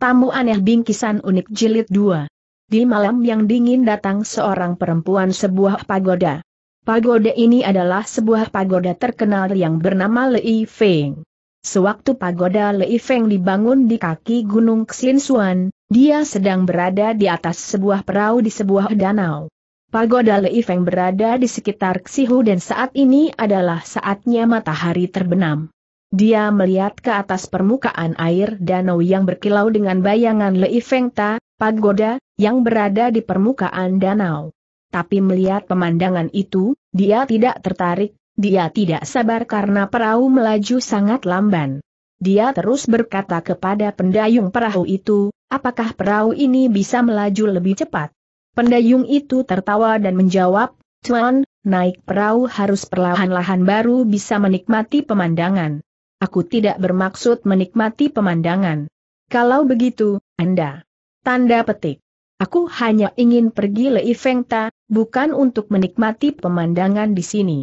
Tamu aneh bingkisan unik jilid 2. Di malam yang dingin datang seorang perempuan sebuah pagoda. Pagoda ini adalah sebuah pagoda terkenal yang bernama Lei Feng. Sewaktu pagoda Lei Feng dibangun di kaki Gunung Xinsuan, dia sedang berada di atas sebuah perahu di sebuah danau. Pagoda Lei Feng berada di sekitar Xihu dan saat ini adalah saatnya matahari terbenam. Dia melihat ke atas permukaan air danau yang berkilau dengan bayangan Lei pagoda, yang berada di permukaan danau. Tapi melihat pemandangan itu, dia tidak tertarik, dia tidak sabar karena perahu melaju sangat lamban. Dia terus berkata kepada pendayung perahu itu, apakah perahu ini bisa melaju lebih cepat? Pendayung itu tertawa dan menjawab, Tuan, naik perahu harus perlahan-lahan baru bisa menikmati pemandangan. Aku tidak bermaksud menikmati pemandangan. Kalau begitu, Anda. Tanda petik. Aku hanya ingin pergi Le Ifengta, bukan untuk menikmati pemandangan di sini.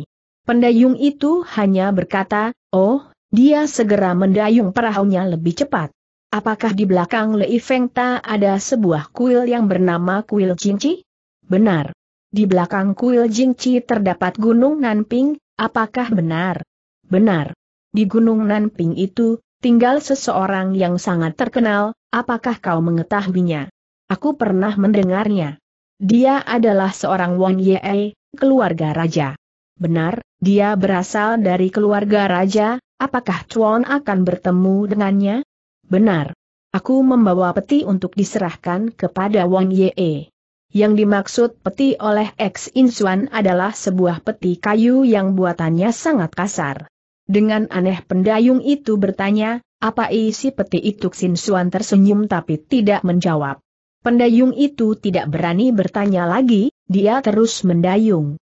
Pendayung itu hanya berkata, oh, dia segera mendayung perahunya lebih cepat. Apakah di belakang Le Ifengta ada sebuah kuil yang bernama Kuil Jingci? Benar. Di belakang Kuil Jingci terdapat Gunung Nanping, apakah benar? Benar. Di Gunung Nanping itu, tinggal seseorang yang sangat terkenal, apakah kau mengetahuinya? Aku pernah mendengarnya. Dia adalah seorang Wang Ye, keluarga raja. Benar, dia berasal dari keluarga raja, apakah Chuan akan bertemu dengannya? Benar. Aku membawa peti untuk diserahkan kepada Wang Ye. Yang dimaksud peti oleh X Insuan adalah sebuah peti kayu yang buatannya sangat kasar. Dengan aneh pendayung itu bertanya, apa isi peti itu Xin Suan tersenyum tapi tidak menjawab. Pendayung itu tidak berani bertanya lagi, dia terus mendayung.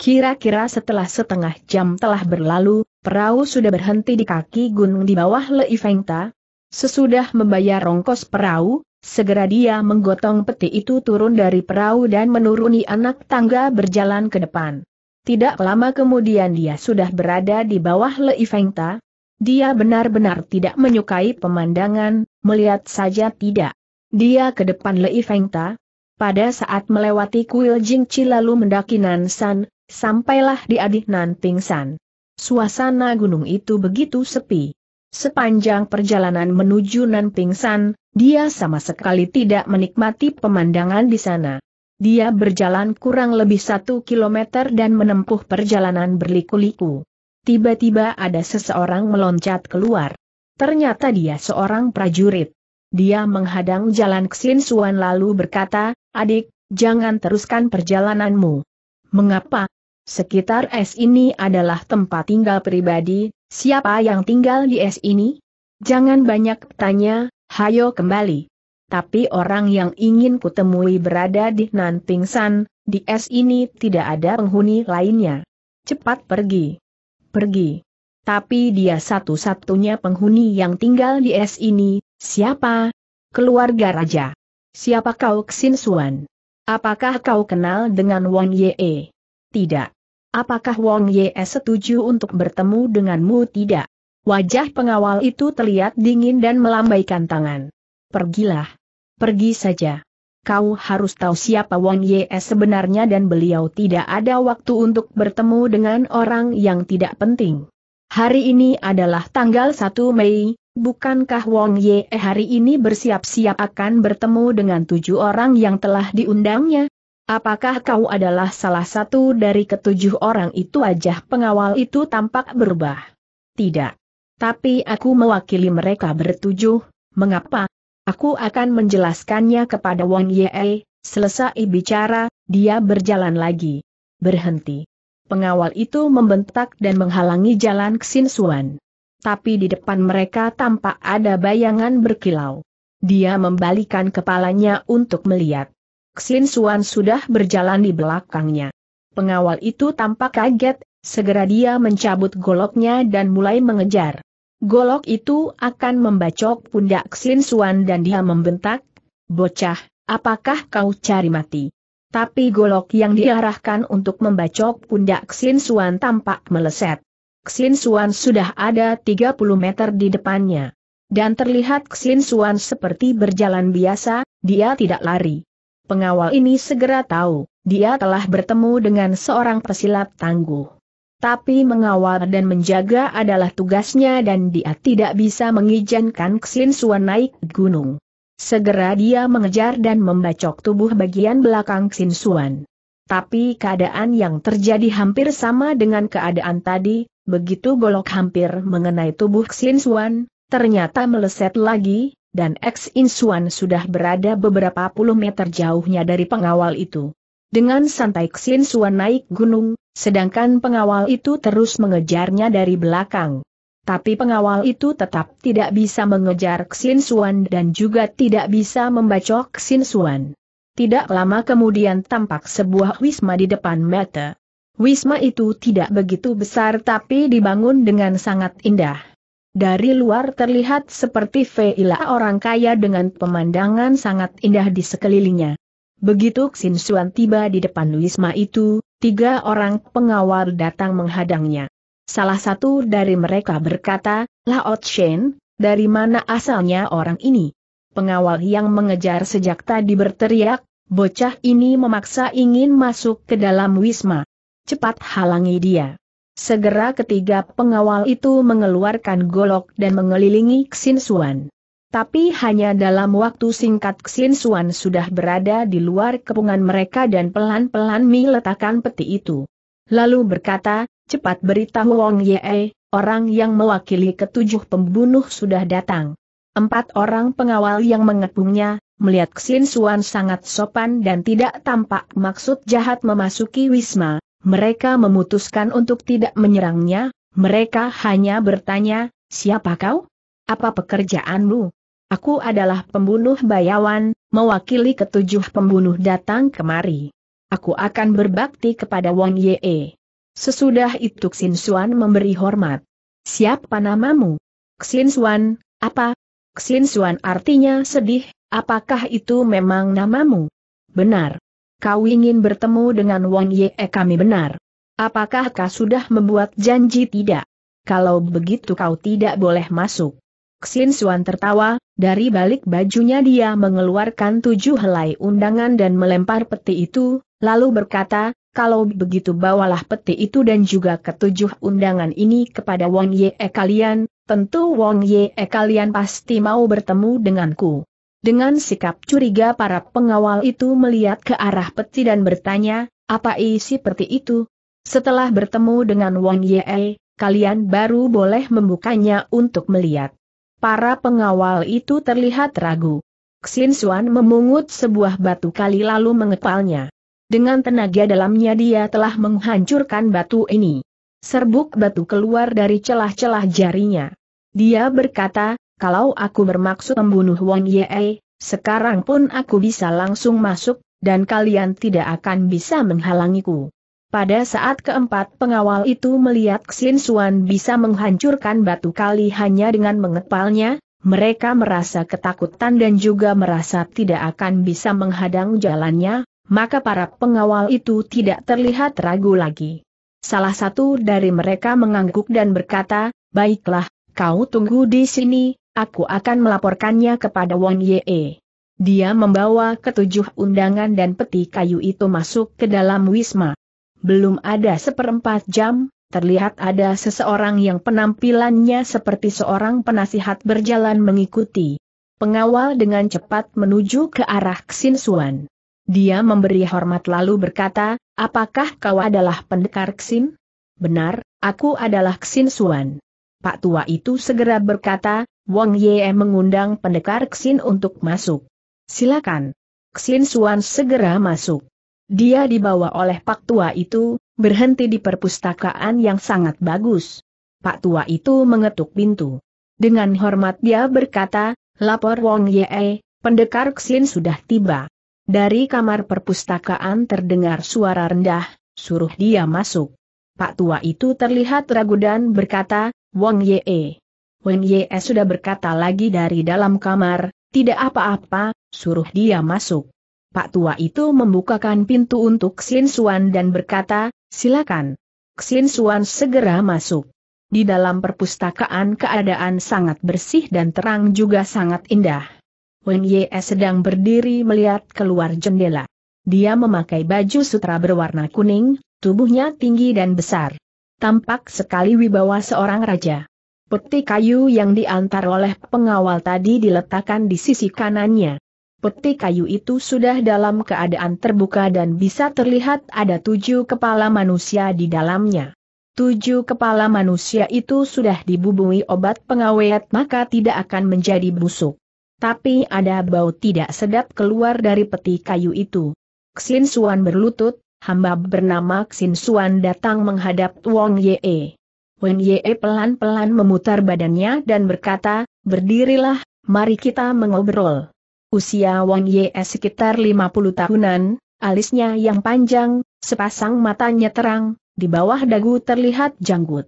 Kira-kira setelah setengah jam telah berlalu, perahu sudah berhenti di kaki gunung di bawah Leifengta. Sesudah membayar rongkos perahu, segera dia menggotong peti itu turun dari perahu dan menuruni anak tangga berjalan ke depan. Tidak lama kemudian dia sudah berada di bawah Lei Dia benar-benar tidak menyukai pemandangan, melihat saja tidak. Dia ke depan Lei Pada saat melewati kuil Jingci lalu mendaki Nansan, sampailah di adik Nan pingsan. Suasana gunung itu begitu sepi. Sepanjang perjalanan menuju Nan pingsan, dia sama sekali tidak menikmati pemandangan di sana. Dia berjalan kurang lebih satu kilometer dan menempuh perjalanan berliku-liku. Tiba-tiba ada seseorang meloncat keluar. Ternyata dia seorang prajurit. Dia menghadang jalan Suan lalu berkata, adik, jangan teruskan perjalananmu. Mengapa? Sekitar es ini adalah tempat tinggal pribadi, siapa yang tinggal di es ini? Jangan banyak tanya, hayo kembali tapi orang yang ingin kutemui berada di nantingsan. San, di es ini tidak ada penghuni lainnya. Cepat pergi. Pergi. Tapi dia satu-satunya penghuni yang tinggal di es ini, siapa? Keluarga raja. Siapa kau Xin Suan? Apakah kau kenal dengan Wang Ye? Tidak. Apakah Wang Ye setuju untuk bertemu denganmu tidak? Wajah pengawal itu terlihat dingin dan melambaikan tangan. Pergilah. Pergi saja. Kau harus tahu siapa Wang Ye sebenarnya dan beliau tidak ada waktu untuk bertemu dengan orang yang tidak penting. Hari ini adalah tanggal 1 Mei, bukankah Wang Ye hari ini bersiap-siap akan bertemu dengan tujuh orang yang telah diundangnya? Apakah kau adalah salah satu dari ketujuh orang itu aja? pengawal itu tampak berubah? Tidak. Tapi aku mewakili mereka bertujuh, mengapa? Aku akan menjelaskannya kepada Wang Ye. Selesai bicara, dia berjalan lagi. Berhenti. Pengawal itu membentak dan menghalangi jalan Xin Suan. Tapi di depan mereka tampak ada bayangan berkilau. Dia membalikan kepalanya untuk melihat. Xin Suan sudah berjalan di belakangnya. Pengawal itu tampak kaget, segera dia mencabut goloknya dan mulai mengejar. Golok itu akan membacok pundak Xin Suan dan dia membentak, Bocah, apakah kau cari mati? Tapi golok yang diarahkan untuk membacok pundak Xin Suan tampak meleset. Xin Suan sudah ada 30 meter di depannya. Dan terlihat Xin Suan seperti berjalan biasa, dia tidak lari. Pengawal ini segera tahu, dia telah bertemu dengan seorang pesilat tangguh tapi mengawal dan menjaga adalah tugasnya dan dia tidak bisa mengizinkan Xin Suan naik gunung. Segera dia mengejar dan membacok tubuh bagian belakang Xin Suan. Tapi keadaan yang terjadi hampir sama dengan keadaan tadi, begitu golok hampir mengenai tubuh Xin Suan, ternyata meleset lagi, dan Xin Suan sudah berada beberapa puluh meter jauhnya dari pengawal itu. Dengan santai Xin Suan naik gunung, sedangkan pengawal itu terus mengejarnya dari belakang. Tapi pengawal itu tetap tidak bisa mengejar Xin Suan dan juga tidak bisa membacok Xin Suan. Tidak lama kemudian tampak sebuah wisma di depan mata. Wisma itu tidak begitu besar tapi dibangun dengan sangat indah. Dari luar terlihat seperti villa orang kaya dengan pemandangan sangat indah di sekelilingnya. Begitu Xin Xuan tiba di depan Wisma itu, tiga orang pengawal datang menghadangnya. Salah satu dari mereka berkata, Lao Chen, dari mana asalnya orang ini? Pengawal yang mengejar sejak tadi berteriak, bocah ini memaksa ingin masuk ke dalam Wisma. Cepat halangi dia. Segera ketiga pengawal itu mengeluarkan golok dan mengelilingi Xin Xuan. Tapi hanya dalam waktu singkat Xin Suan sudah berada di luar kepungan mereka dan pelan-pelan meletakkan peti itu. Lalu berkata, cepat beritahu Wong Ye, orang yang mewakili ketujuh pembunuh sudah datang. Empat orang pengawal yang mengepungnya, melihat Xin Suan sangat sopan dan tidak tampak maksud jahat memasuki Wisma, mereka memutuskan untuk tidak menyerangnya, mereka hanya bertanya, siapa kau? Apa pekerjaanmu? Aku adalah pembunuh bayawan, mewakili ketujuh pembunuh datang kemari. Aku akan berbakti kepada Wang Ye. Sesudah itu Xin Xuan memberi hormat. Siapa namamu? Xin Xuan, apa? Xin Xuan artinya sedih, apakah itu memang namamu? Benar. Kau ingin bertemu dengan Wang Ye kami benar. Apakah kau sudah membuat janji tidak? Kalau begitu kau tidak boleh masuk. Xin Xuan tertawa, dari balik bajunya dia mengeluarkan tujuh helai undangan dan melempar peti itu, lalu berkata, kalau begitu bawalah peti itu dan juga ketujuh undangan ini kepada Wong Ye e kalian, tentu Wong Ye e kalian pasti mau bertemu denganku. Dengan sikap curiga para pengawal itu melihat ke arah peti dan bertanya, apa isi peti itu? Setelah bertemu dengan Wong Ye, e, kalian baru boleh membukanya untuk melihat. Para pengawal itu terlihat ragu. Xin Xuan memungut sebuah batu kali lalu mengepalnya. Dengan tenaga dalamnya dia telah menghancurkan batu ini. Serbuk batu keluar dari celah-celah jarinya. Dia berkata, kalau aku bermaksud membunuh Wang Ye, sekarang pun aku bisa langsung masuk, dan kalian tidak akan bisa menghalangiku. Pada saat keempat pengawal itu melihat Xin Suan bisa menghancurkan batu kali hanya dengan mengepalnya, mereka merasa ketakutan dan juga merasa tidak akan bisa menghadang jalannya, maka para pengawal itu tidak terlihat ragu lagi. Salah satu dari mereka mengangguk dan berkata, Baiklah, kau tunggu di sini, aku akan melaporkannya kepada Wang Ye. Dia membawa ketujuh undangan dan peti kayu itu masuk ke dalam wisma. Belum ada seperempat jam, terlihat ada seseorang yang penampilannya seperti seorang penasihat berjalan mengikuti. Pengawal dengan cepat menuju ke arah Suan. Dia memberi hormat lalu berkata, apakah kau adalah pendekar Xin? Benar, aku adalah Suan. Pak Tua itu segera berkata, Wang Ye mengundang pendekar Xin untuk masuk. Silakan. Xin Suan segera masuk. Dia dibawa oleh Pak Tua itu, berhenti di perpustakaan yang sangat bagus. Pak Tua itu mengetuk pintu. Dengan hormat dia berkata, lapor Wong Ye, pendekar Xin sudah tiba. Dari kamar perpustakaan terdengar suara rendah, suruh dia masuk. Pak Tua itu terlihat ragu dan berkata, Wong Ye. Wong Ye sudah berkata lagi dari dalam kamar, tidak apa-apa, suruh dia masuk. Pak Tua itu membukakan pintu untuk Xin Suan dan berkata, silakan. Xin Suan segera masuk. Di dalam perpustakaan keadaan sangat bersih dan terang juga sangat indah. Wen Ye sedang berdiri melihat keluar jendela. Dia memakai baju sutra berwarna kuning, tubuhnya tinggi dan besar. Tampak sekali wibawa seorang raja. Peti kayu yang diantar oleh pengawal tadi diletakkan di sisi kanannya peti kayu itu sudah dalam keadaan terbuka dan bisa terlihat ada tujuh kepala manusia di dalamnya. Tujuh kepala manusia itu sudah dibubui obat pengawet maka tidak akan menjadi busuk. Tapi ada bau tidak sedap keluar dari peti kayu itu. Xin Suan berlutut, hamba bernama Xin Suan datang menghadap Wong Ye. Wong Ye pelan-pelan memutar badannya dan berkata, berdirilah, mari kita mengobrol. Usia Wang Ye sekitar 50 tahunan, alisnya yang panjang, sepasang matanya terang, di bawah dagu terlihat janggut.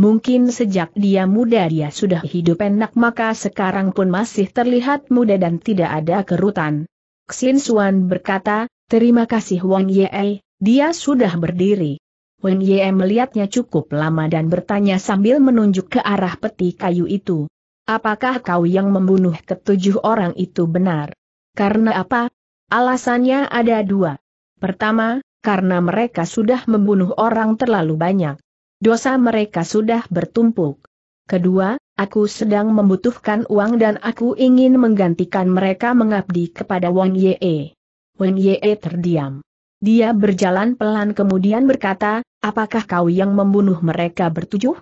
Mungkin sejak dia muda dia sudah hidup enak maka sekarang pun masih terlihat muda dan tidak ada kerutan. Xin Suan berkata, terima kasih Wang Ye, dia sudah berdiri. Wang Ye melihatnya cukup lama dan bertanya sambil menunjuk ke arah peti kayu itu. Apakah kau yang membunuh ketujuh orang itu benar? Karena apa? Alasannya ada dua. Pertama, karena mereka sudah membunuh orang terlalu banyak. Dosa mereka sudah bertumpuk. Kedua, aku sedang membutuhkan uang dan aku ingin menggantikan mereka mengabdi kepada Wang Ye. Wang Ye terdiam. Dia berjalan pelan kemudian berkata, apakah kau yang membunuh mereka bertujuh?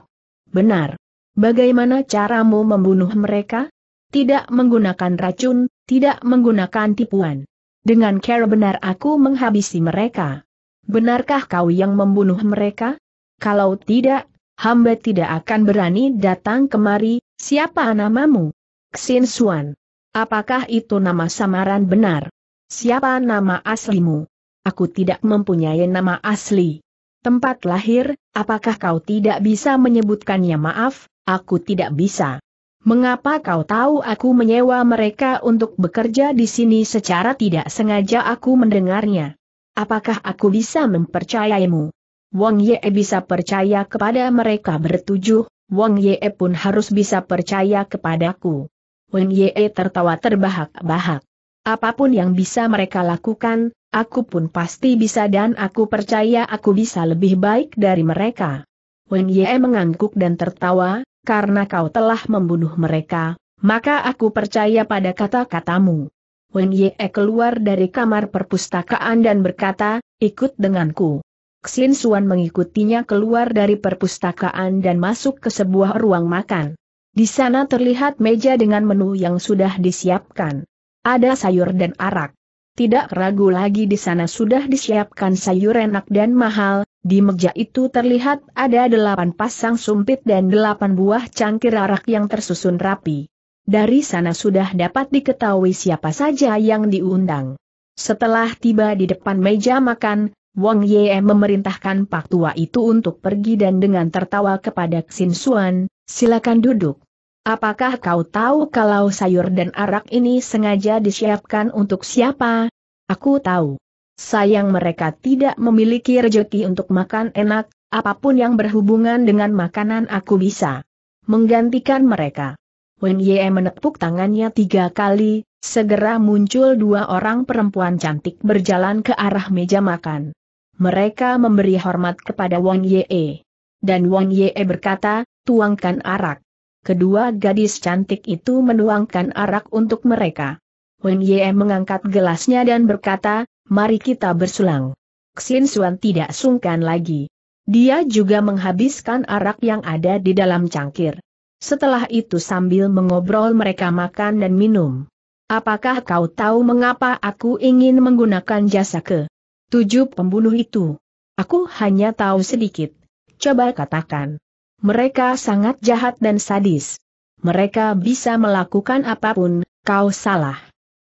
Benar. Bagaimana caramu membunuh mereka? Tidak menggunakan racun, tidak menggunakan tipuan. Dengan cara benar aku menghabisi mereka. Benarkah kau yang membunuh mereka? Kalau tidak, hamba tidak akan berani datang kemari, siapa namamu? Xin Suan. Apakah itu nama samaran benar? Siapa nama aslimu? Aku tidak mempunyai nama asli. Tempat lahir, apakah kau tidak bisa menyebutkannya maaf? Aku tidak bisa. Mengapa kau tahu aku menyewa mereka untuk bekerja di sini secara tidak sengaja aku mendengarnya? Apakah aku bisa mempercayaimu? Wang Ye bisa percaya kepada mereka bertujuh, Wang Ye pun harus bisa percaya kepadaku. Wang Ye tertawa terbahak-bahak. Apapun yang bisa mereka lakukan, aku pun pasti bisa dan aku percaya aku bisa lebih baik dari mereka. Wen Ye mengangguk dan tertawa, karena kau telah membunuh mereka, maka aku percaya pada kata-katamu. Wen Ye keluar dari kamar perpustakaan dan berkata, ikut denganku. Xin Suan mengikutinya keluar dari perpustakaan dan masuk ke sebuah ruang makan. Di sana terlihat meja dengan menu yang sudah disiapkan. Ada sayur dan arak. Tidak ragu lagi di sana sudah disiapkan sayur enak dan mahal, di meja itu terlihat ada delapan pasang sumpit dan delapan buah cangkir arak yang tersusun rapi. Dari sana sudah dapat diketahui siapa saja yang diundang. Setelah tiba di depan meja makan, Wang Ye memerintahkan Pak Tua itu untuk pergi dan dengan tertawa kepada Xin Xuan, silakan duduk. Apakah kau tahu kalau sayur dan arak ini sengaja disiapkan untuk siapa? Aku tahu sayang mereka tidak memiliki rejeki untuk makan enak, apapun yang berhubungan dengan makanan aku bisa menggantikan mereka. Wen Ye menepuk tangannya tiga kali, segera muncul dua orang perempuan cantik berjalan ke arah meja makan. Mereka memberi hormat kepada Wang Ye. Dan Wang Ye berkata, tuangkan arak. Kedua gadis cantik itu menuangkan arak untuk mereka. Wen Ye mengangkat gelasnya dan berkata, mari kita bersulang. Xin Xuan tidak sungkan lagi. Dia juga menghabiskan arak yang ada di dalam cangkir. Setelah itu sambil mengobrol mereka makan dan minum. Apakah kau tahu mengapa aku ingin menggunakan jasa ke tujuh pembunuh itu? Aku hanya tahu sedikit. Coba katakan. Mereka sangat jahat dan sadis. Mereka bisa melakukan apapun, kau salah.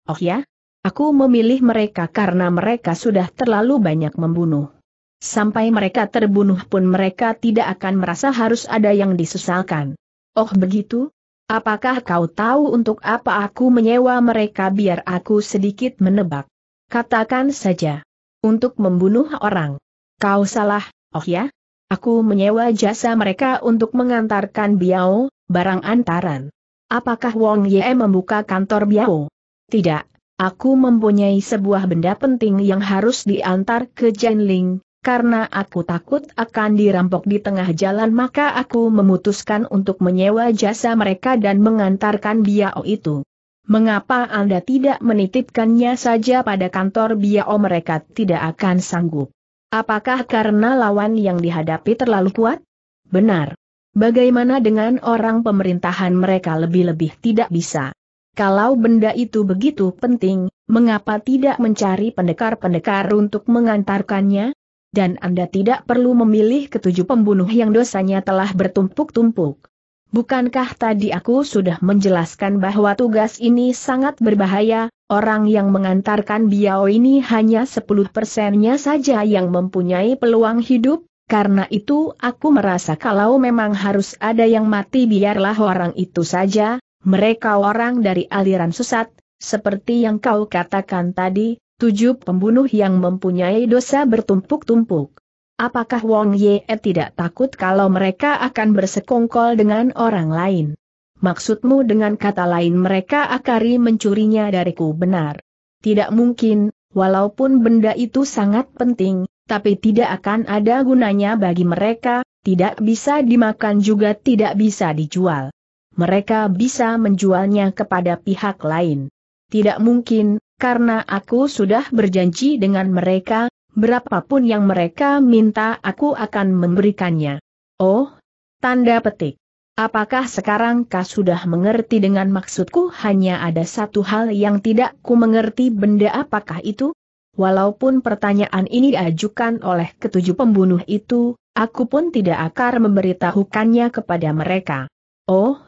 Oh ya? Aku memilih mereka karena mereka sudah terlalu banyak membunuh. Sampai mereka terbunuh pun mereka tidak akan merasa harus ada yang disesalkan. Oh begitu? Apakah kau tahu untuk apa aku menyewa mereka biar aku sedikit menebak? Katakan saja. Untuk membunuh orang. Kau salah, oh ya? Aku menyewa jasa mereka untuk mengantarkan Biao, barang antaran. Apakah Wong Ye membuka kantor Biao? Tidak, Aku mempunyai sebuah benda penting yang harus diantar ke Jenling, karena aku takut akan dirampok di tengah jalan maka aku memutuskan untuk menyewa jasa mereka dan mengantarkan biao itu. Mengapa Anda tidak menitipkannya saja pada kantor biao mereka tidak akan sanggup? Apakah karena lawan yang dihadapi terlalu kuat? Benar. Bagaimana dengan orang pemerintahan mereka lebih-lebih tidak bisa? Kalau benda itu begitu penting, mengapa tidak mencari pendekar-pendekar untuk mengantarkannya? Dan Anda tidak perlu memilih ketujuh pembunuh yang dosanya telah bertumpuk-tumpuk. Bukankah tadi aku sudah menjelaskan bahwa tugas ini sangat berbahaya, orang yang mengantarkan biao ini hanya 10 persennya saja yang mempunyai peluang hidup? Karena itu aku merasa kalau memang harus ada yang mati biarlah orang itu saja, mereka orang dari aliran sesat, seperti yang kau katakan tadi, tujuh pembunuh yang mempunyai dosa bertumpuk-tumpuk. Apakah Wong Ye tidak takut kalau mereka akan bersekongkol dengan orang lain? Maksudmu dengan kata lain mereka akari mencurinya dariku benar? Tidak mungkin, walaupun benda itu sangat penting, tapi tidak akan ada gunanya bagi mereka, tidak bisa dimakan juga tidak bisa dijual mereka bisa menjualnya kepada pihak lain. Tidak mungkin, karena aku sudah berjanji dengan mereka, berapapun yang mereka minta aku akan memberikannya. Oh, tanda petik. Apakah sekarang kau sudah mengerti dengan maksudku hanya ada satu hal yang tidak ku mengerti benda apakah itu? Walaupun pertanyaan ini diajukan oleh ketujuh pembunuh itu, aku pun tidak akar memberitahukannya kepada mereka. Oh,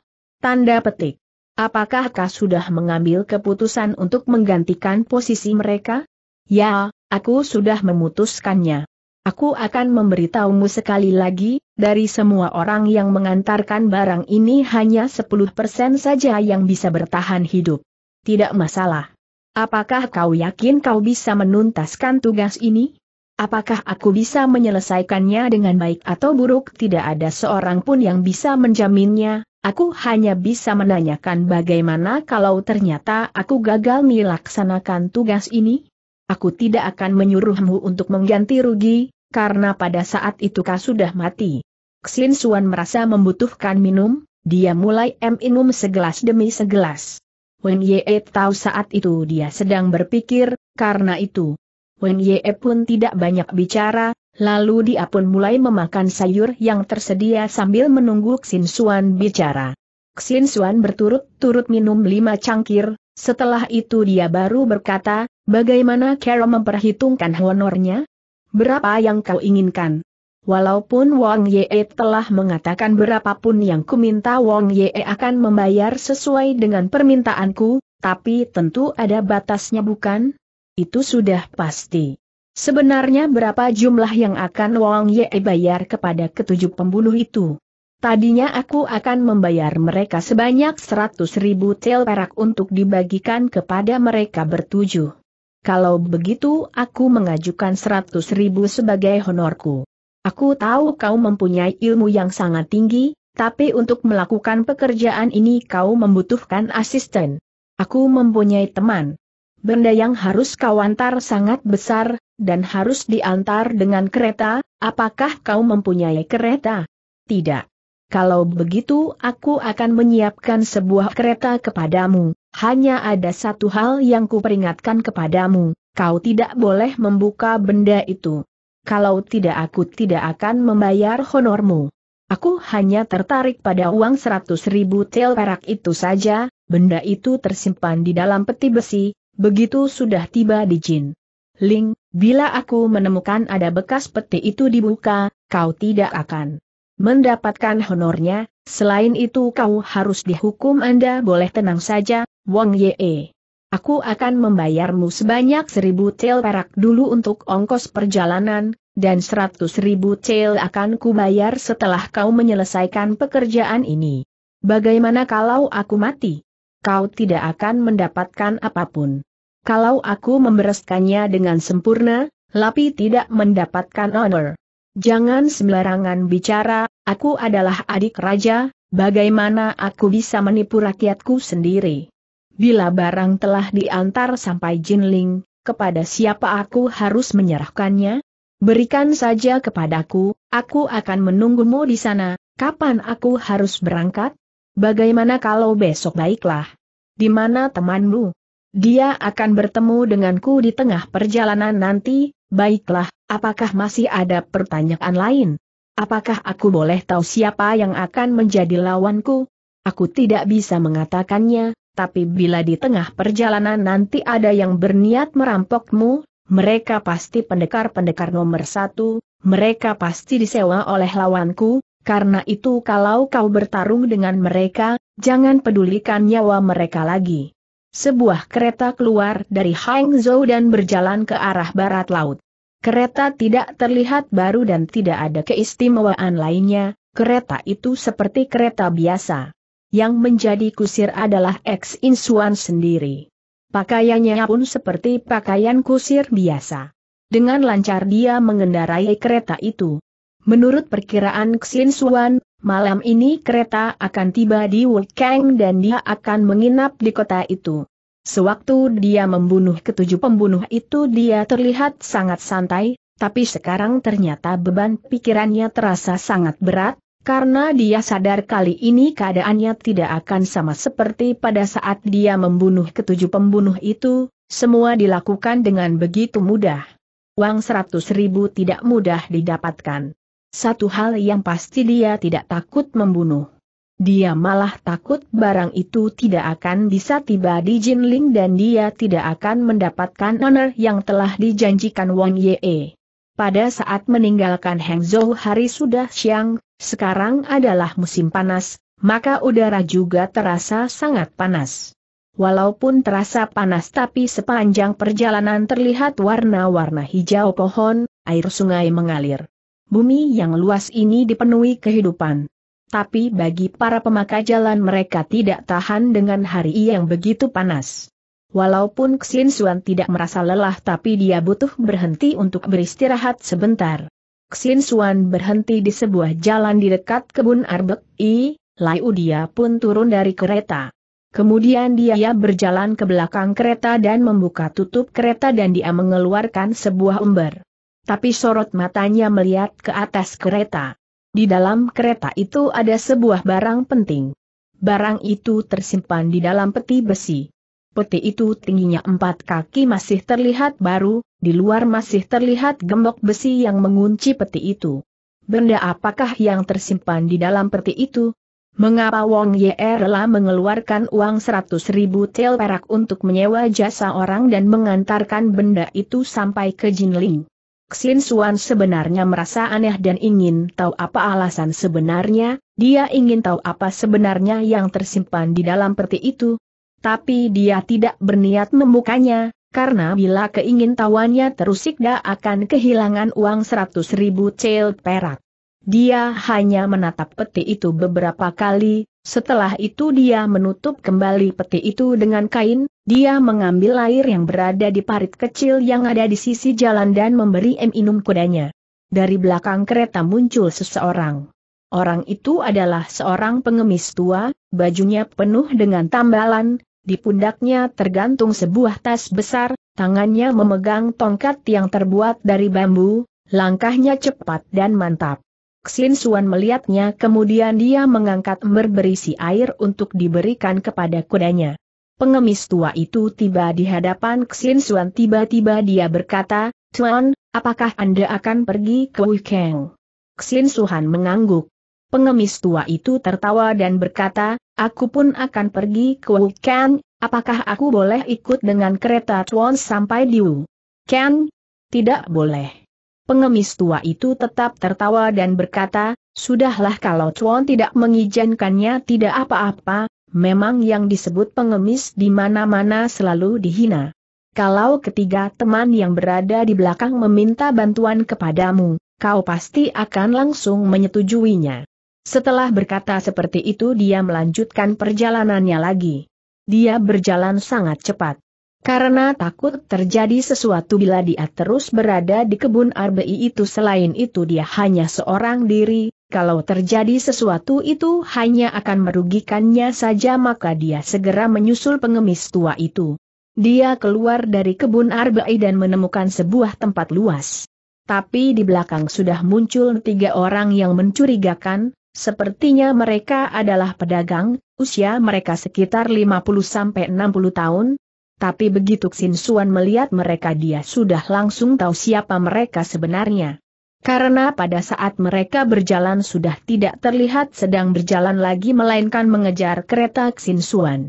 Tanda petik. Apakah kau sudah mengambil keputusan untuk menggantikan posisi mereka? Ya, aku sudah memutuskannya. Aku akan memberitahumu sekali lagi, dari semua orang yang mengantarkan barang ini hanya 10% saja yang bisa bertahan hidup. Tidak masalah. Apakah kau yakin kau bisa menuntaskan tugas ini? Apakah aku bisa menyelesaikannya dengan baik atau buruk? Tidak ada seorang pun yang bisa menjaminnya, Aku hanya bisa menanyakan bagaimana kalau ternyata aku gagal melaksanakan tugas ini? Aku tidak akan menyuruhmu untuk mengganti rugi, karena pada saat itu kau sudah mati. Xin Suan merasa membutuhkan minum, dia mulai minum segelas demi segelas. Wen Ye tahu saat itu dia sedang berpikir, karena itu, Wen Ye pun tidak banyak bicara, lalu dia pun mulai memakan sayur yang tersedia sambil menunggu Xin Xuan bicara. Xin Xuan berturut-turut minum lima cangkir, setelah itu dia baru berkata, bagaimana Carol memperhitungkan honornya? Berapa yang kau inginkan? Walaupun Wang Ye telah mengatakan berapapun yang kuminta Wang Ye akan membayar sesuai dengan permintaanku, tapi tentu ada batasnya bukan? itu sudah pasti. Sebenarnya berapa jumlah yang akan Wang Ye bayar kepada ketujuh pembunuh itu? Tadinya aku akan membayar mereka sebanyak seratus ribu tel perak untuk dibagikan kepada mereka bertujuh. Kalau begitu aku mengajukan seratus ribu sebagai honorku. Aku tahu kau mempunyai ilmu yang sangat tinggi, tapi untuk melakukan pekerjaan ini kau membutuhkan asisten. Aku mempunyai teman. Benda yang harus kau antar sangat besar, dan harus diantar dengan kereta, apakah kau mempunyai kereta? Tidak. Kalau begitu aku akan menyiapkan sebuah kereta kepadamu, hanya ada satu hal yang kuperingatkan kepadamu, kau tidak boleh membuka benda itu. Kalau tidak aku tidak akan membayar honormu. Aku hanya tertarik pada uang seratus ribu tel perak itu saja, benda itu tersimpan di dalam peti besi, Begitu sudah tiba di Jin. Ling, bila aku menemukan ada bekas peti itu dibuka, kau tidak akan mendapatkan honornya, selain itu kau harus dihukum Anda boleh tenang saja, Wang Ye. Aku akan membayarmu sebanyak seribu tel perak dulu untuk ongkos perjalanan, dan seratus ribu tel akan kubayar setelah kau menyelesaikan pekerjaan ini. Bagaimana kalau aku mati? kau tidak akan mendapatkan apapun. Kalau aku membereskannya dengan sempurna, Lapi tidak mendapatkan honor. Jangan sembarangan bicara, aku adalah adik raja, bagaimana aku bisa menipu rakyatku sendiri? Bila barang telah diantar sampai Jinling, kepada siapa aku harus menyerahkannya? Berikan saja kepadaku, aku akan menunggumu di sana, kapan aku harus berangkat? Bagaimana kalau besok baiklah? Di mana temanmu? Dia akan bertemu denganku di tengah perjalanan nanti, baiklah, apakah masih ada pertanyaan lain? Apakah aku boleh tahu siapa yang akan menjadi lawanku? Aku tidak bisa mengatakannya, tapi bila di tengah perjalanan nanti ada yang berniat merampokmu, mereka pasti pendekar-pendekar nomor satu, mereka pasti disewa oleh lawanku, karena itu kalau kau bertarung dengan mereka, jangan pedulikan nyawa mereka lagi. Sebuah kereta keluar dari Hangzhou dan berjalan ke arah barat laut. Kereta tidak terlihat baru dan tidak ada keistimewaan lainnya, kereta itu seperti kereta biasa. Yang menjadi kusir adalah ex Insuan sendiri. Pakaiannya pun seperti pakaian kusir biasa. Dengan lancar dia mengendarai kereta itu, Menurut perkiraan Xin Suan, malam ini kereta akan tiba di Wukang dan dia akan menginap di kota itu. Sewaktu dia membunuh ketujuh pembunuh itu dia terlihat sangat santai, tapi sekarang ternyata beban pikirannya terasa sangat berat, karena dia sadar kali ini keadaannya tidak akan sama seperti pada saat dia membunuh ketujuh pembunuh itu, semua dilakukan dengan begitu mudah. Uang seratus ribu tidak mudah didapatkan. Satu hal yang pasti dia tidak takut membunuh. Dia malah takut barang itu tidak akan bisa tiba di Jinling dan dia tidak akan mendapatkan honor yang telah dijanjikan Wang Ye. Pada saat meninggalkan Hangzhou hari sudah siang, sekarang adalah musim panas, maka udara juga terasa sangat panas. Walaupun terasa panas tapi sepanjang perjalanan terlihat warna-warna hijau pohon, air sungai mengalir. Bumi yang luas ini dipenuhi kehidupan. Tapi bagi para pemakai jalan mereka tidak tahan dengan hari yang begitu panas. Walaupun Xin Xuan tidak merasa lelah tapi dia butuh berhenti untuk beristirahat sebentar. Xin Xuan berhenti di sebuah jalan di dekat kebun Arbek I, Lai dia pun turun dari kereta. Kemudian dia berjalan ke belakang kereta dan membuka tutup kereta dan dia mengeluarkan sebuah umber tapi sorot matanya melihat ke atas kereta. Di dalam kereta itu ada sebuah barang penting. Barang itu tersimpan di dalam peti besi. Peti itu tingginya empat kaki masih terlihat baru, di luar masih terlihat gembok besi yang mengunci peti itu. Benda apakah yang tersimpan di dalam peti itu? Mengapa Wong Ye rela mengeluarkan uang seratus ribu tel perak untuk menyewa jasa orang dan mengantarkan benda itu sampai ke Jinling? Xin Suan sebenarnya merasa aneh dan ingin tahu apa alasan sebenarnya, dia ingin tahu apa sebenarnya yang tersimpan di dalam peti itu. Tapi dia tidak berniat membukanya, karena bila keingin keingintahuannya terusik dia akan kehilangan uang 100 ribu cel perak. Dia hanya menatap peti itu beberapa kali, setelah itu dia menutup kembali peti itu dengan kain, dia mengambil air yang berada di parit kecil yang ada di sisi jalan dan memberi M minum kudanya. Dari belakang kereta muncul seseorang. Orang itu adalah seorang pengemis tua, bajunya penuh dengan tambalan, di pundaknya tergantung sebuah tas besar, tangannya memegang tongkat yang terbuat dari bambu, langkahnya cepat dan mantap. Xin Suan melihatnya kemudian dia mengangkat ember berisi air untuk diberikan kepada kudanya. Pengemis tua itu tiba di hadapan Xin Suan tiba-tiba dia berkata, Tuan, apakah Anda akan pergi ke Wukeng? Xin Suan mengangguk. Pengemis tua itu tertawa dan berkata, aku pun akan pergi ke Wukeng, apakah aku boleh ikut dengan kereta Tuan sampai di Wukang? Tidak boleh. Pengemis tua itu tetap tertawa dan berkata, Sudahlah kalau Chuan tidak mengizinkannya tidak apa-apa, memang yang disebut pengemis di mana-mana selalu dihina. Kalau ketiga teman yang berada di belakang meminta bantuan kepadamu, kau pasti akan langsung menyetujuinya. Setelah berkata seperti itu dia melanjutkan perjalanannya lagi. Dia berjalan sangat cepat. Karena takut terjadi sesuatu bila dia terus berada di kebun RBI itu selain itu dia hanya seorang diri, kalau terjadi sesuatu itu hanya akan merugikannya saja maka dia segera menyusul pengemis tua itu. Dia keluar dari kebun RBI dan menemukan sebuah tempat luas. Tapi di belakang sudah muncul tiga orang yang mencurigakan, sepertinya mereka adalah pedagang, usia mereka sekitar 50-60 tahun, tapi begitu Xin Suan melihat mereka dia sudah langsung tahu siapa mereka sebenarnya. Karena pada saat mereka berjalan sudah tidak terlihat sedang berjalan lagi melainkan mengejar kereta Xin Suan.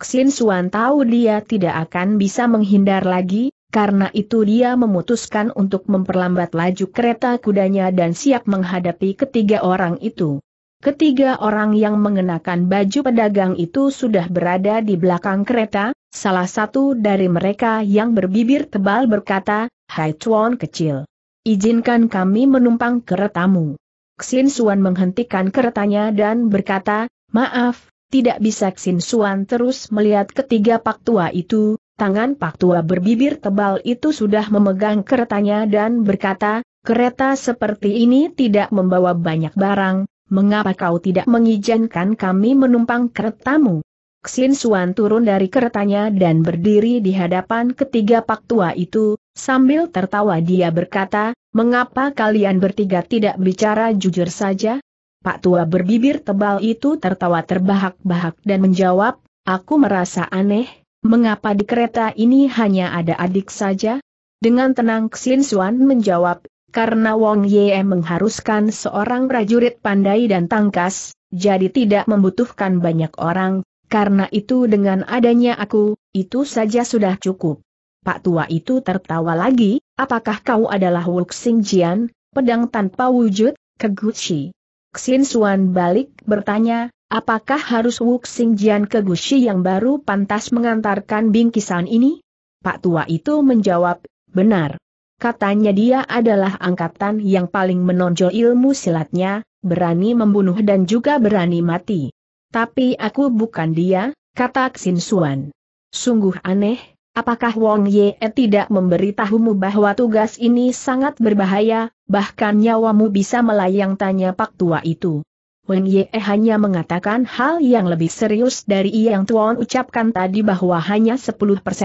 Xin Suan tahu dia tidak akan bisa menghindar lagi, karena itu dia memutuskan untuk memperlambat laju kereta kudanya dan siap menghadapi ketiga orang itu. Ketiga orang yang mengenakan baju pedagang itu sudah berada di belakang kereta, salah satu dari mereka yang berbibir tebal berkata, Hai Chuan kecil. Izinkan kami menumpang keretamu. Xin Suan menghentikan keretanya dan berkata, Maaf, tidak bisa Xin Suan terus melihat ketiga pak tua itu, tangan pak tua berbibir tebal itu sudah memegang keretanya dan berkata, Kereta seperti ini tidak membawa banyak barang, mengapa kau tidak mengizinkan kami menumpang keretamu? Xin Suan turun dari keretanya dan berdiri di hadapan ketiga pak tua itu, sambil tertawa dia berkata, mengapa kalian bertiga tidak bicara jujur saja? Pak tua berbibir tebal itu tertawa terbahak-bahak dan menjawab, aku merasa aneh, mengapa di kereta ini hanya ada adik saja? Dengan tenang Xin Suan menjawab, karena Wong Ye mengharuskan seorang prajurit pandai dan tangkas, jadi tidak membutuhkan banyak orang, karena itu dengan adanya aku, itu saja sudah cukup. Pak Tua itu tertawa lagi, apakah kau adalah Wuk Sing Jian, pedang tanpa wujud, ke Gucci? Xin Suan balik bertanya, apakah harus Wuk Sing Jian ke Gucci yang baru pantas mengantarkan bingkisan ini? Pak Tua itu menjawab, benar. Katanya dia adalah angkatan yang paling menonjol ilmu silatnya, berani membunuh dan juga berani mati. Tapi aku bukan dia, kata Xin Suan. Sungguh aneh, apakah Wong Ye tidak memberitahumu bahwa tugas ini sangat berbahaya, bahkan nyawamu bisa melayang tanya Pak Tua itu. Wong Ye hanya mengatakan hal yang lebih serius dari yang Tuan ucapkan tadi bahwa hanya 10%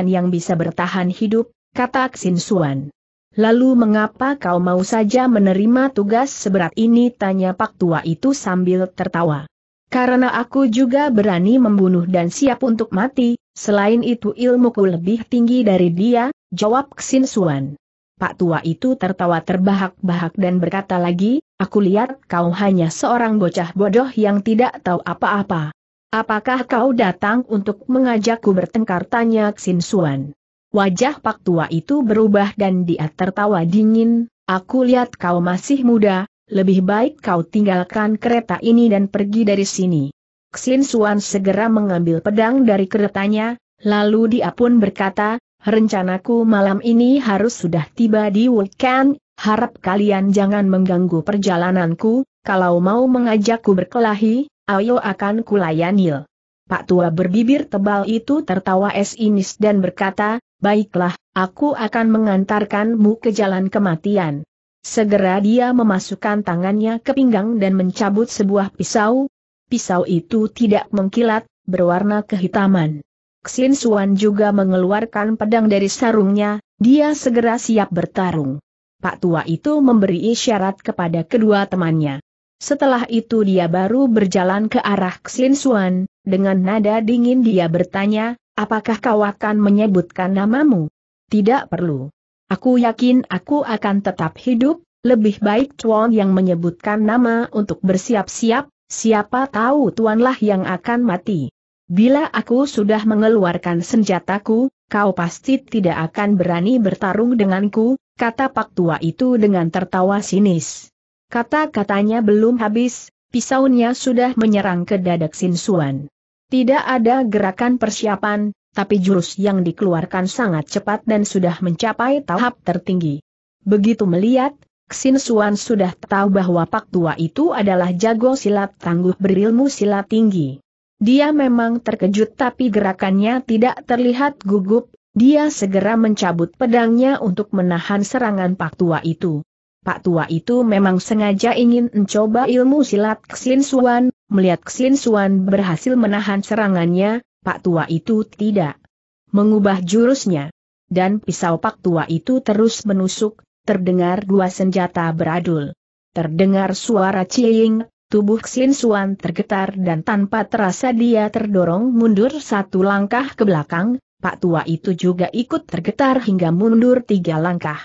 yang bisa bertahan hidup, kata Xin Suan. Lalu mengapa kau mau saja menerima tugas seberat ini? Tanya Pak Tua itu sambil tertawa. Karena aku juga berani membunuh dan siap untuk mati, selain itu ilmuku lebih tinggi dari dia, jawab Ksin Suan. Pak Tua itu tertawa terbahak-bahak dan berkata lagi, aku lihat kau hanya seorang bocah bodoh yang tidak tahu apa-apa. Apakah kau datang untuk mengajakku bertengkar? Tanya Ksin Suan. Wajah pak tua itu berubah dan dia tertawa dingin, aku lihat kau masih muda, lebih baik kau tinggalkan kereta ini dan pergi dari sini. Xin Suan segera mengambil pedang dari keretanya, lalu dia pun berkata, rencanaku malam ini harus sudah tiba di Wukan, harap kalian jangan mengganggu perjalananku, kalau mau mengajakku berkelahi, ayo akan kulayanil. Pak tua berbibir tebal itu tertawa es dan berkata, Baiklah, aku akan mengantarkanmu ke jalan kematian. Segera dia memasukkan tangannya ke pinggang dan mencabut sebuah pisau. Pisau itu tidak mengkilat, berwarna kehitaman. Xin Suan juga mengeluarkan pedang dari sarungnya, dia segera siap bertarung. Pak tua itu memberi isyarat kepada kedua temannya. Setelah itu dia baru berjalan ke arah Xin Suan, dengan nada dingin dia bertanya, Apakah kau akan menyebutkan namamu? Tidak perlu. Aku yakin aku akan tetap hidup, lebih baik Chuan yang menyebutkan nama untuk bersiap-siap, siapa tahu Tuanlah yang akan mati. Bila aku sudah mengeluarkan senjataku, kau pasti tidak akan berani bertarung denganku, kata pak tua itu dengan tertawa sinis. Kata-katanya belum habis, pisaunya sudah menyerang ke dadak Sin Suan. Tidak ada gerakan persiapan, tapi jurus yang dikeluarkan sangat cepat dan sudah mencapai tahap tertinggi. Begitu melihat, Xin Suan sudah tahu bahwa Pak Tua itu adalah jago silat tangguh berilmu silat tinggi. Dia memang terkejut tapi gerakannya tidak terlihat gugup, dia segera mencabut pedangnya untuk menahan serangan Pak Tua itu. Pak Tua itu memang sengaja ingin mencoba ilmu silat Xin Suan, Melihat Xin Suan berhasil menahan serangannya, Pak Tua itu tidak mengubah jurusnya. Dan pisau Pak Tua itu terus menusuk, terdengar dua senjata beradul. Terdengar suara cing, tubuh Xin Suan tergetar dan tanpa terasa dia terdorong mundur satu langkah ke belakang, Pak Tua itu juga ikut tergetar hingga mundur tiga langkah.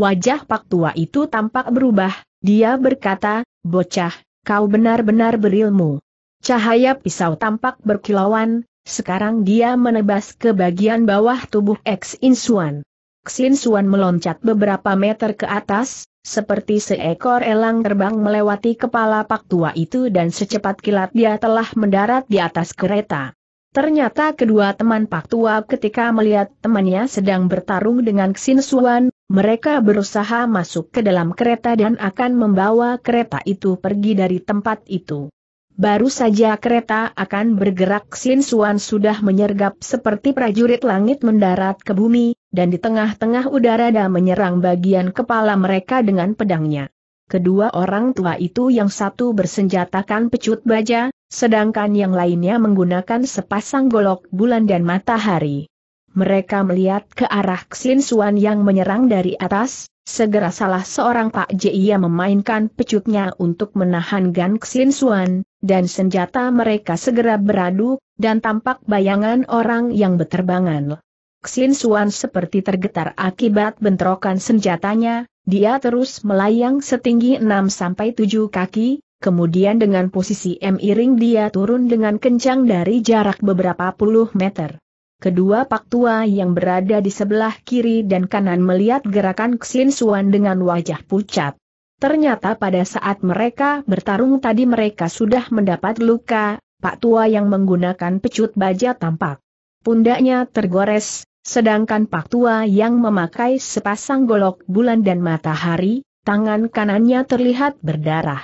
Wajah Pak Tua itu tampak berubah, dia berkata, bocah, kau benar-benar berilmu. Cahaya pisau tampak berkilauan, sekarang dia menebas ke bagian bawah tubuh X Insuan. X Insuan meloncat beberapa meter ke atas, seperti seekor elang terbang melewati kepala pak tua itu dan secepat kilat dia telah mendarat di atas kereta. Ternyata kedua teman Pak Tua ketika melihat temannya sedang bertarung dengan Xin Suan, mereka berusaha masuk ke dalam kereta dan akan membawa kereta itu pergi dari tempat itu. Baru saja kereta akan bergerak Xin Suan sudah menyergap seperti prajurit langit mendarat ke bumi, dan di tengah-tengah udara dan menyerang bagian kepala mereka dengan pedangnya. Kedua orang tua itu yang satu bersenjatakan pecut baja, sedangkan yang lainnya menggunakan sepasang golok bulan dan matahari. Mereka melihat ke arah Xin Suan yang menyerang dari atas, segera salah seorang Pak Jia memainkan pecutnya untuk menahan Gan Xin Suan, dan senjata mereka segera beradu, dan tampak bayangan orang yang beterbangan. Xin Suan seperti tergetar akibat bentrokan senjatanya, dia terus melayang setinggi 6-7 kaki, kemudian dengan posisi M iring dia turun dengan kencang dari jarak beberapa puluh meter. Kedua pak tua yang berada di sebelah kiri dan kanan melihat gerakan Xin Suan dengan wajah pucat. Ternyata pada saat mereka bertarung tadi mereka sudah mendapat luka, pak tua yang menggunakan pecut baja tampak. Pundaknya tergores, Sedangkan Pak Tua yang memakai sepasang golok bulan dan matahari, tangan kanannya terlihat berdarah.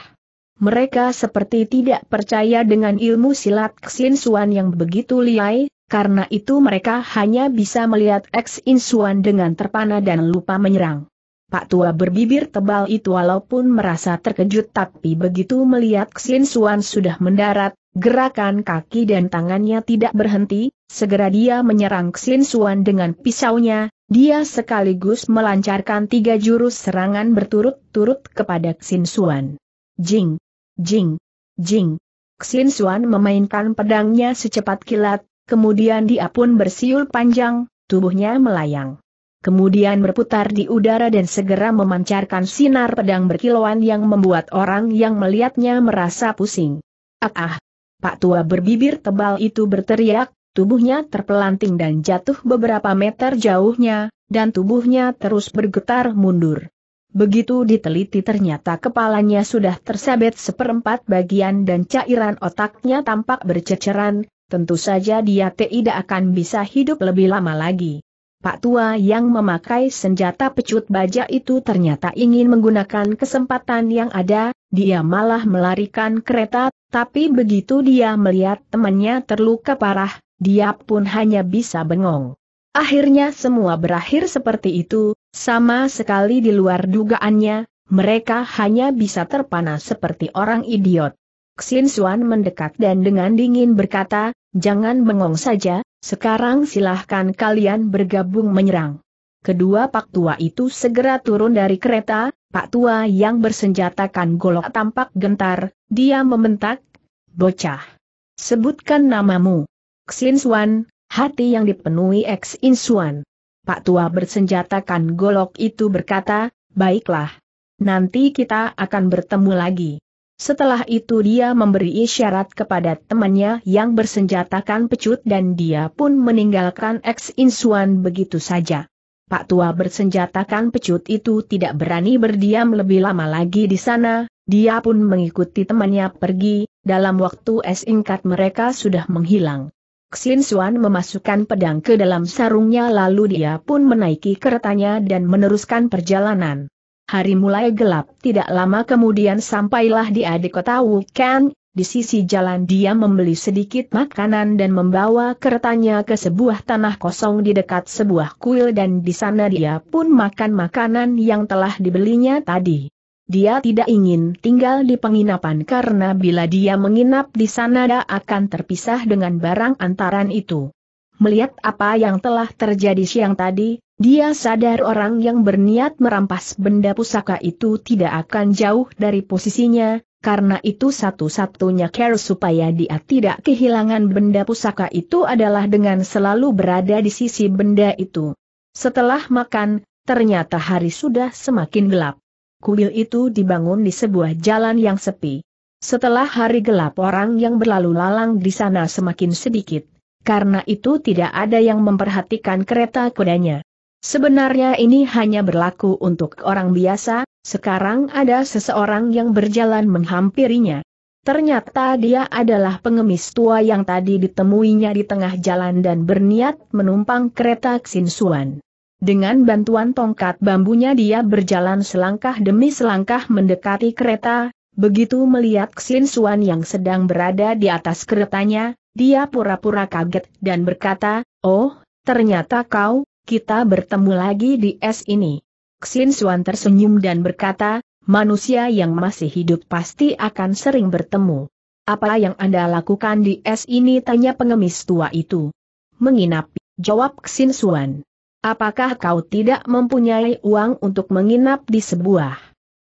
Mereka seperti tidak percaya dengan ilmu silat Xinsuan yang begitu liai, karena itu mereka hanya bisa melihat Xinsuan dengan terpana dan lupa menyerang. Pak Tua berbibir tebal itu walaupun merasa terkejut tapi begitu melihat Xinsuan sudah mendarat, gerakan kaki dan tangannya tidak berhenti, Segera dia menyerang Xin Xuan dengan pisaunya, dia sekaligus melancarkan tiga jurus serangan berturut-turut kepada Xin Xuan. Jing, jing, jing. Xin Xuan memainkan pedangnya secepat kilat, kemudian dia pun bersiul panjang, tubuhnya melayang. Kemudian berputar di udara dan segera memancarkan sinar pedang berkilauan yang membuat orang yang melihatnya merasa pusing. Ah, ah! Pak tua berbibir tebal itu berteriak, Tubuhnya terpelanting dan jatuh beberapa meter jauhnya, dan tubuhnya terus bergetar mundur. Begitu diteliti ternyata kepalanya sudah tersabet seperempat bagian dan cairan otaknya tampak berceceran, tentu saja dia tidak akan bisa hidup lebih lama lagi. Pak Tua yang memakai senjata pecut baja itu ternyata ingin menggunakan kesempatan yang ada, dia malah melarikan kereta, tapi begitu dia melihat temannya terluka parah, dia pun hanya bisa bengong. Akhirnya semua berakhir seperti itu, sama sekali di luar dugaannya, mereka hanya bisa terpana seperti orang idiot. Xin Xuan mendekat dan dengan dingin berkata, jangan bengong saja, sekarang silahkan kalian bergabung menyerang. Kedua pak tua itu segera turun dari kereta, pak tua yang bersenjatakan golok tampak gentar, dia membentak, bocah. Sebutkan namamu. Xinsuan, hati yang dipenuhi Xinsuan. Pak Tua bersenjatakan golok itu berkata, baiklah. Nanti kita akan bertemu lagi. Setelah itu dia memberi isyarat kepada temannya yang bersenjatakan pecut dan dia pun meninggalkan Xinsuan Insuan begitu saja. Pak tua bersenjatakan pecut itu tidak berani berdiam lebih lama lagi di sana, dia pun mengikuti temannya pergi, dalam waktu singkat mereka sudah menghilang. Xin Xuan memasukkan pedang ke dalam sarungnya lalu dia pun menaiki keretanya dan meneruskan perjalanan. Hari mulai gelap, tidak lama kemudian sampailah dia di kota Wukang, di sisi jalan dia membeli sedikit makanan dan membawa keretanya ke sebuah tanah kosong di dekat sebuah kuil dan di sana dia pun makan makanan yang telah dibelinya tadi. Dia tidak ingin tinggal di penginapan karena bila dia menginap di sana dia akan terpisah dengan barang antaran itu. Melihat apa yang telah terjadi siang tadi, dia sadar orang yang berniat merampas benda pusaka itu tidak akan jauh dari posisinya, karena itu satu-satunya care supaya dia tidak kehilangan benda pusaka itu adalah dengan selalu berada di sisi benda itu. Setelah makan, ternyata hari sudah semakin gelap kuil itu dibangun di sebuah jalan yang sepi. Setelah hari gelap orang yang berlalu lalang di sana semakin sedikit, karena itu tidak ada yang memperhatikan kereta kudanya. Sebenarnya ini hanya berlaku untuk orang biasa, sekarang ada seseorang yang berjalan menghampirinya. Ternyata dia adalah pengemis tua yang tadi ditemuinya di tengah jalan dan berniat menumpang kereta Ksinsuan. Dengan bantuan tongkat bambunya dia berjalan selangkah demi selangkah mendekati kereta, begitu melihat Xin Suan yang sedang berada di atas keretanya, dia pura-pura kaget dan berkata, Oh, ternyata kau, kita bertemu lagi di es ini. Xin Suan tersenyum dan berkata, manusia yang masih hidup pasti akan sering bertemu. Apa yang Anda lakukan di es ini? tanya pengemis tua itu. Menginap, jawab Xin Suan. Apakah kau tidak mempunyai uang untuk menginap di sebuah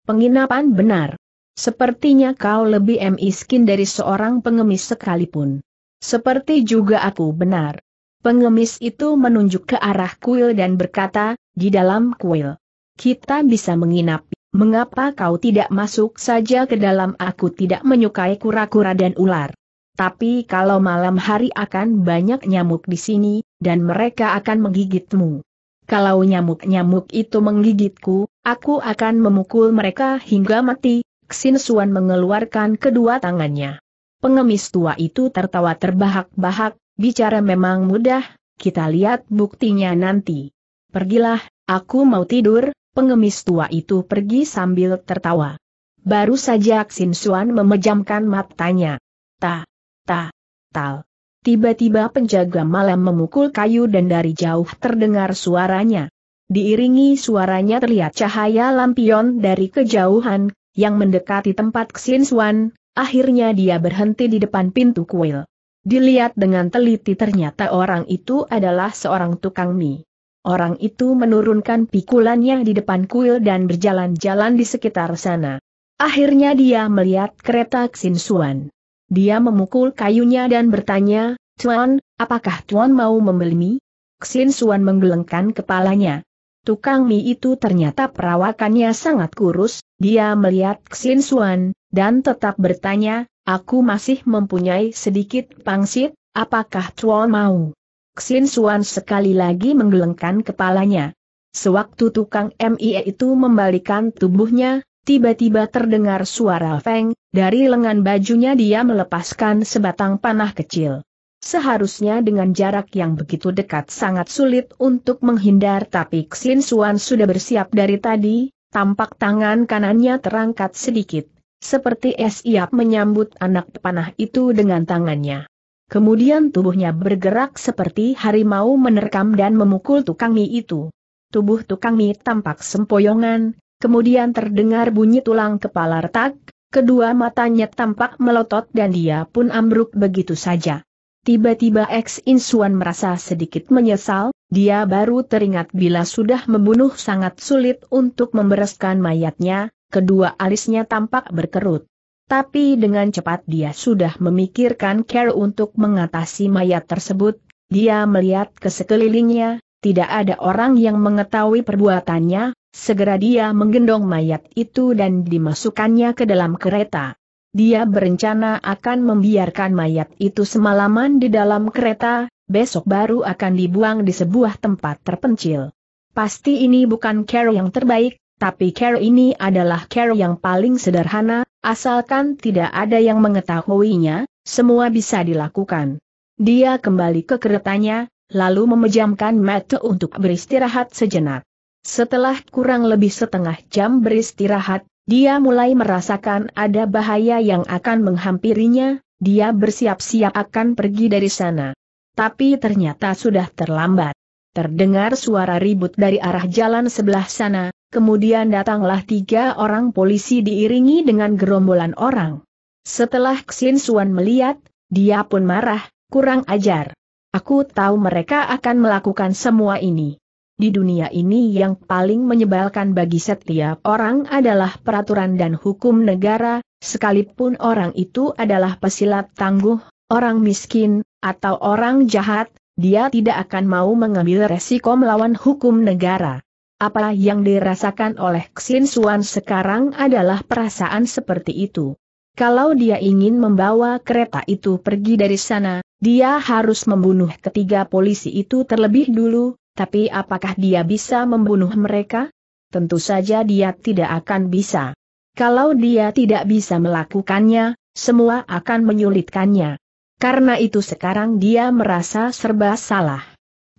penginapan benar? Sepertinya kau lebih miskin dari seorang pengemis sekalipun. Seperti juga aku benar. Pengemis itu menunjuk ke arah kuil dan berkata, di dalam kuil. Kita bisa menginap. Mengapa kau tidak masuk saja ke dalam aku tidak menyukai kura-kura dan ular? Tapi kalau malam hari akan banyak nyamuk di sini, dan mereka akan menggigitmu. Kalau nyamuk-nyamuk itu menggigitku, aku akan memukul mereka hingga mati, Xin Suan mengeluarkan kedua tangannya. Pengemis tua itu tertawa terbahak-bahak, bicara memang mudah, kita lihat buktinya nanti. Pergilah, aku mau tidur, pengemis tua itu pergi sambil tertawa. Baru saja Xin Suan memejamkan matanya. Ta, Ta, tal. Tiba-tiba penjaga malam memukul kayu dan dari jauh terdengar suaranya. Diiringi suaranya terlihat cahaya lampion dari kejauhan, yang mendekati tempat Xinsuan. akhirnya dia berhenti di depan pintu kuil. Dilihat dengan teliti ternyata orang itu adalah seorang tukang mie. Orang itu menurunkan pikulannya di depan kuil dan berjalan-jalan di sekitar sana. Akhirnya dia melihat kereta Xinsuan. Dia memukul kayunya dan bertanya, Tuan, apakah Tuan mau membeli mie? Xin Suan menggelengkan kepalanya. Tukang mie itu ternyata perawakannya sangat kurus, dia melihat Xin Suan, dan tetap bertanya, aku masih mempunyai sedikit pangsit, apakah Tuan mau? Xin Suan sekali lagi menggelengkan kepalanya. Sewaktu tukang MIE itu membalikan tubuhnya, Tiba-tiba terdengar suara Feng, dari lengan bajunya dia melepaskan sebatang panah kecil. Seharusnya dengan jarak yang begitu dekat sangat sulit untuk menghindar tapi Xin Suan sudah bersiap dari tadi, tampak tangan kanannya terangkat sedikit, seperti es siap menyambut anak panah itu dengan tangannya. Kemudian tubuhnya bergerak seperti harimau menerkam dan memukul tukang mie itu. Tubuh tukang mie tampak sempoyongan, Kemudian terdengar bunyi tulang kepala retak, kedua matanya tampak melotot dan dia pun ambruk begitu saja. Tiba-tiba ex Insuan merasa sedikit menyesal, dia baru teringat bila sudah membunuh sangat sulit untuk membereskan mayatnya, kedua alisnya tampak berkerut. Tapi dengan cepat dia sudah memikirkan care untuk mengatasi mayat tersebut, dia melihat ke sekelilingnya, tidak ada orang yang mengetahui perbuatannya, Segera dia menggendong mayat itu dan dimasukkannya ke dalam kereta. Dia berencana akan membiarkan mayat itu semalaman di dalam kereta, besok baru akan dibuang di sebuah tempat terpencil. Pasti ini bukan care yang terbaik, tapi care ini adalah care yang paling sederhana, asalkan tidak ada yang mengetahuinya, semua bisa dilakukan. Dia kembali ke keretanya, lalu memejamkan mata untuk beristirahat sejenak. Setelah kurang lebih setengah jam beristirahat, dia mulai merasakan ada bahaya yang akan menghampirinya, dia bersiap-siap akan pergi dari sana. Tapi ternyata sudah terlambat. Terdengar suara ribut dari arah jalan sebelah sana, kemudian datanglah tiga orang polisi diiringi dengan gerombolan orang. Setelah Xin Suan melihat, dia pun marah, kurang ajar. Aku tahu mereka akan melakukan semua ini. Di dunia ini yang paling menyebalkan bagi setiap orang adalah peraturan dan hukum negara, sekalipun orang itu adalah pesilat tangguh, orang miskin, atau orang jahat, dia tidak akan mau mengambil resiko melawan hukum negara. Apa yang dirasakan oleh Xin Suan sekarang adalah perasaan seperti itu. Kalau dia ingin membawa kereta itu pergi dari sana, dia harus membunuh ketiga polisi itu terlebih dulu, tapi apakah dia bisa membunuh mereka? Tentu saja dia tidak akan bisa. Kalau dia tidak bisa melakukannya, semua akan menyulitkannya. Karena itu sekarang dia merasa serba salah.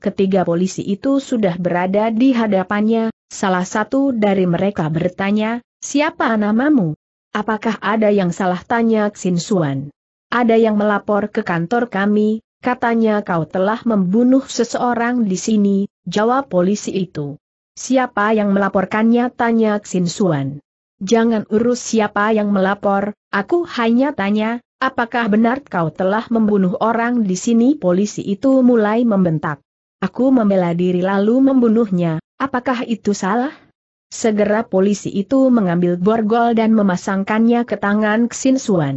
Ketiga polisi itu sudah berada di hadapannya, salah satu dari mereka bertanya, siapa namamu? Apakah ada yang salah tanya Xin Suan? Ada yang melapor ke kantor kami, katanya kau telah membunuh seseorang di sini, jawab polisi itu. Siapa yang melaporkannya tanya Xin Suan. Jangan urus siapa yang melapor, aku hanya tanya, apakah benar kau telah membunuh orang di sini polisi itu mulai membentak. Aku membela diri lalu membunuhnya, apakah itu salah? Segera polisi itu mengambil borgol dan memasangkannya ke tangan Xin Suan.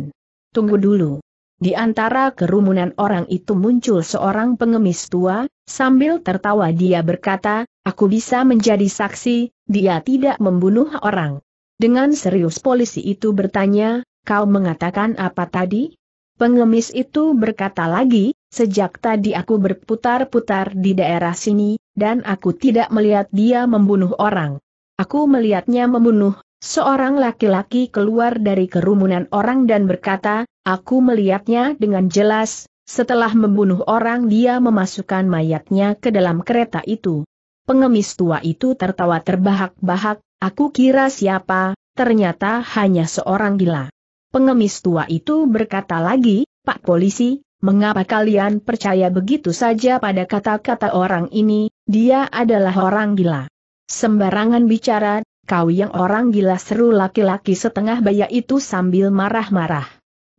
Tunggu dulu. Di antara kerumunan orang itu muncul seorang pengemis tua, Sambil tertawa dia berkata, aku bisa menjadi saksi, dia tidak membunuh orang. Dengan serius polisi itu bertanya, kau mengatakan apa tadi? Pengemis itu berkata lagi, sejak tadi aku berputar-putar di daerah sini, dan aku tidak melihat dia membunuh orang. Aku melihatnya membunuh, seorang laki-laki keluar dari kerumunan orang dan berkata, aku melihatnya dengan jelas, setelah membunuh orang dia memasukkan mayatnya ke dalam kereta itu. Pengemis tua itu tertawa terbahak-bahak, aku kira siapa, ternyata hanya seorang gila. Pengemis tua itu berkata lagi, Pak Polisi, mengapa kalian percaya begitu saja pada kata-kata orang ini, dia adalah orang gila. Sembarangan bicara, kau yang orang gila seru laki-laki setengah baya itu sambil marah-marah.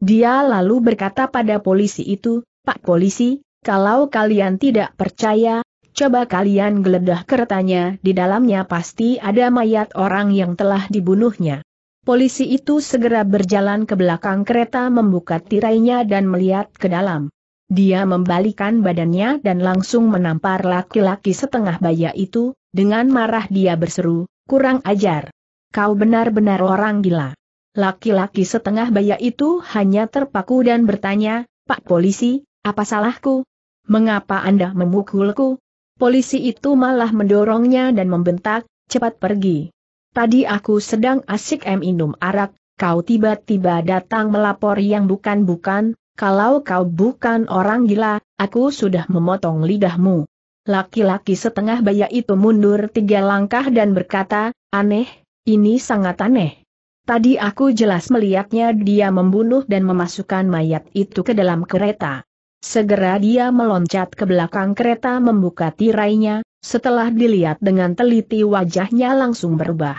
Dia lalu berkata pada polisi itu, Pak polisi, kalau kalian tidak percaya, coba kalian geledah keretanya, di dalamnya pasti ada mayat orang yang telah dibunuhnya. Polisi itu segera berjalan ke belakang kereta membuka tirainya dan melihat ke dalam. Dia membalikan badannya dan langsung menampar laki-laki setengah baya itu, dengan marah dia berseru, kurang ajar. Kau benar-benar orang gila. Laki-laki setengah baya itu hanya terpaku dan bertanya, Pak Polisi, apa salahku? Mengapa Anda memukulku? Polisi itu malah mendorongnya dan membentak, cepat pergi. Tadi aku sedang asik minum arak, kau tiba-tiba datang melapor yang bukan-bukan, kalau kau bukan orang gila, aku sudah memotong lidahmu. Laki-laki setengah baya itu mundur tiga langkah dan berkata, aneh, ini sangat aneh. Tadi aku jelas melihatnya dia membunuh dan memasukkan mayat itu ke dalam kereta. Segera dia meloncat ke belakang kereta membuka tirainya, setelah dilihat dengan teliti wajahnya langsung berubah.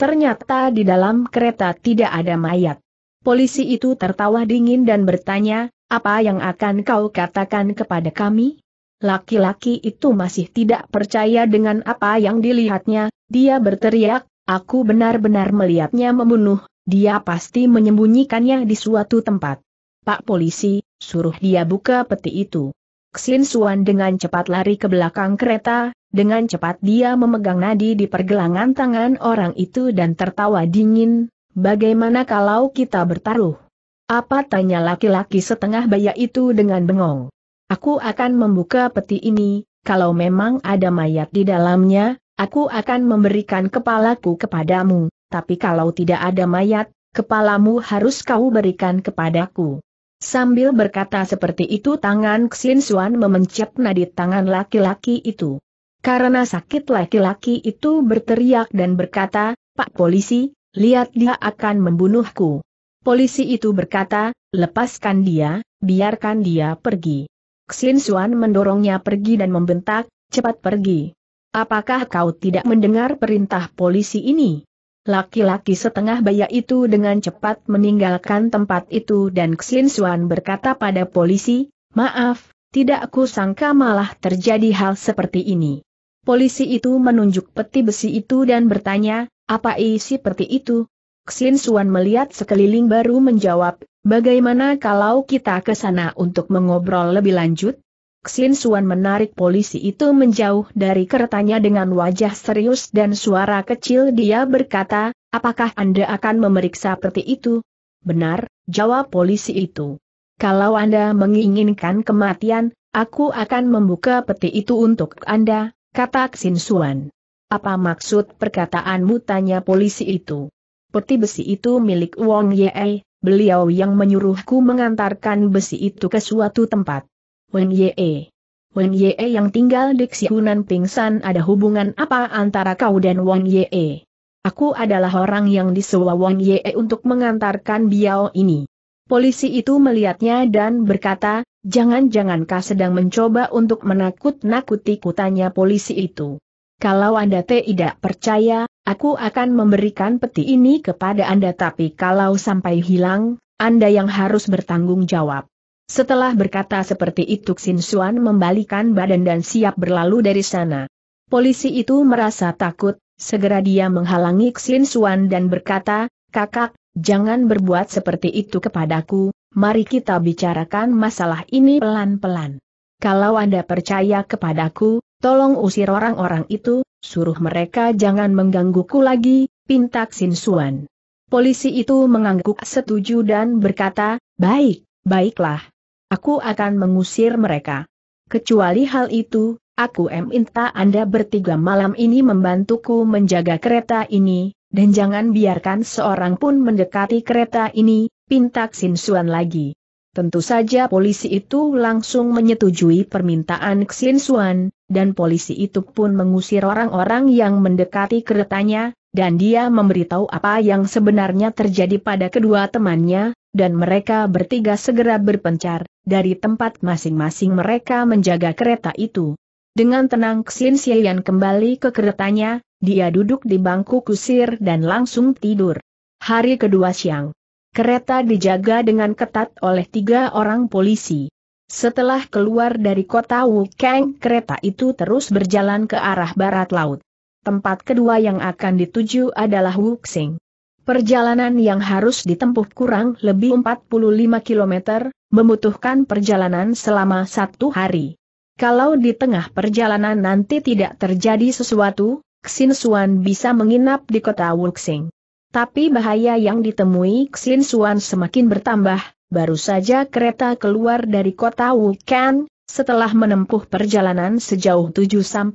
Ternyata di dalam kereta tidak ada mayat. Polisi itu tertawa dingin dan bertanya, apa yang akan kau katakan kepada kami? Laki-laki itu masih tidak percaya dengan apa yang dilihatnya, dia berteriak, Aku benar-benar melihatnya membunuh, dia pasti menyembunyikannya di suatu tempat. Pak polisi, suruh dia buka peti itu. Xin Suan dengan cepat lari ke belakang kereta, dengan cepat dia memegang nadi di pergelangan tangan orang itu dan tertawa dingin, bagaimana kalau kita bertaruh? Apa tanya laki-laki setengah baya itu dengan bengong. Aku akan membuka peti ini, kalau memang ada mayat di dalamnya, Aku akan memberikan kepalaku kepadamu, tapi kalau tidak ada mayat, kepalamu harus kau berikan kepadaku. Sambil berkata seperti itu tangan Xin Xuan memencet nadi tangan laki-laki itu. Karena sakit laki-laki itu berteriak dan berkata, Pak Polisi, lihat dia akan membunuhku. Polisi itu berkata, lepaskan dia, biarkan dia pergi. Xin Xuan mendorongnya pergi dan membentak, cepat pergi. Apakah kau tidak mendengar perintah polisi ini? Laki-laki setengah baya itu dengan cepat meninggalkan tempat itu dan Xin Xuan berkata pada polisi, Maaf, tidak aku sangka malah terjadi hal seperti ini. Polisi itu menunjuk peti besi itu dan bertanya, apa isi peti itu? Xin Xuan melihat sekeliling baru menjawab, bagaimana kalau kita ke sana untuk mengobrol lebih lanjut? Xin Suan menarik polisi itu menjauh dari keretanya dengan wajah serius dan suara kecil dia berkata, apakah Anda akan memeriksa peti itu? Benar, jawab polisi itu. Kalau Anda menginginkan kematian, aku akan membuka peti itu untuk Anda, kata Xin Suan. Apa maksud perkataanmu tanya polisi itu? Peti besi itu milik Wong Ye, beliau yang menyuruhku mengantarkan besi itu ke suatu tempat. Wen Ye. Wen Ye yang tinggal di Xihunan pingsan ada hubungan apa antara kau dan Wen Ye? Aku adalah orang yang disewa Wen Ye untuk mengantarkan Biao ini. Polisi itu melihatnya dan berkata, jangan-jangan kau sedang mencoba untuk menakut-nakuti kutanya polisi itu. Kalau Anda tidak percaya, aku akan memberikan peti ini kepada Anda tapi kalau sampai hilang, Anda yang harus bertanggung jawab. Setelah berkata seperti itu Xin Xuan membalikan badan dan siap berlalu dari sana. Polisi itu merasa takut, segera dia menghalangi Xin Xuan dan berkata, Kakak, jangan berbuat seperti itu kepadaku, mari kita bicarakan masalah ini pelan-pelan. Kalau Anda percaya kepadaku, tolong usir orang-orang itu, suruh mereka jangan menggangguku lagi, pinta Xin Xuan. Polisi itu mengangguk setuju dan berkata, baik, baiklah. Aku akan mengusir mereka. Kecuali hal itu, aku minta Anda bertiga malam ini membantuku menjaga kereta ini, dan jangan biarkan seorang pun mendekati kereta ini, pintak Sinsuan lagi. Tentu saja polisi itu langsung menyetujui permintaan Xinsuan, dan polisi itu pun mengusir orang-orang yang mendekati keretanya, dan dia memberitahu apa yang sebenarnya terjadi pada kedua temannya, dan mereka bertiga segera berpencar, dari tempat masing-masing mereka menjaga kereta itu. Dengan tenang Xin Xian kembali ke keretanya, dia duduk di bangku kusir dan langsung tidur. Hari kedua siang, kereta dijaga dengan ketat oleh tiga orang polisi. Setelah keluar dari kota Wukeng, kereta itu terus berjalan ke arah barat laut. Tempat kedua yang akan dituju adalah Wuxing. Perjalanan yang harus ditempuh kurang lebih 45 km, membutuhkan perjalanan selama satu hari. Kalau di tengah perjalanan nanti tidak terjadi sesuatu, Xin Suan bisa menginap di kota Wuxing. Tapi bahaya yang ditemui Xin Suan semakin bertambah, baru saja kereta keluar dari kota Wukan, setelah menempuh perjalanan sejauh 7-8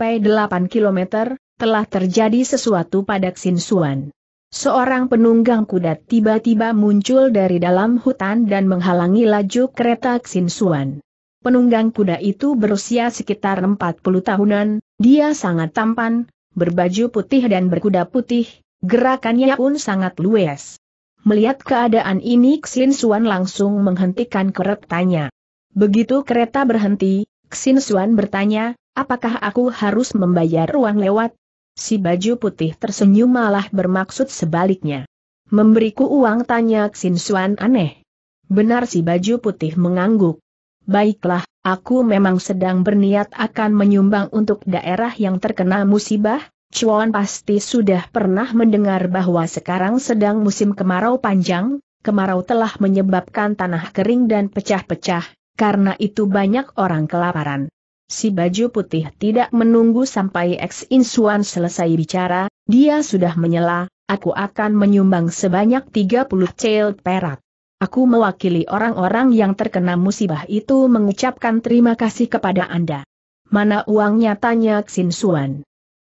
km, telah terjadi sesuatu pada Xin Suan. Seorang penunggang kuda tiba-tiba muncul dari dalam hutan dan menghalangi laju kereta Xinsuan. Penunggang kuda itu berusia sekitar 40 tahunan, dia sangat tampan, berbaju putih dan berkuda putih, gerakannya pun sangat luwes. Melihat keadaan ini Xinsuan langsung menghentikan keretanya. Begitu kereta berhenti, Xinsuan bertanya, apakah aku harus membayar uang lewat? Si baju putih tersenyum malah bermaksud sebaliknya. Memberiku uang tanya Xin Xuan aneh. Benar si baju putih mengangguk. Baiklah, aku memang sedang berniat akan menyumbang untuk daerah yang terkena musibah, Chuan pasti sudah pernah mendengar bahwa sekarang sedang musim kemarau panjang, kemarau telah menyebabkan tanah kering dan pecah-pecah, karena itu banyak orang kelaparan si baju putih tidak menunggu sampai ex Insuan selesai bicara, dia sudah menyela, aku akan menyumbang sebanyak 30 cel perak. Aku mewakili orang-orang yang terkena musibah itu mengucapkan terima kasih kepada Anda. Mana uangnya tanya Xin Suan.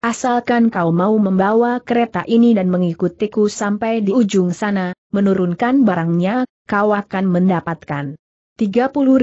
Asalkan kau mau membawa kereta ini dan mengikutiku sampai di ujung sana, menurunkan barangnya, kau akan mendapatkan 30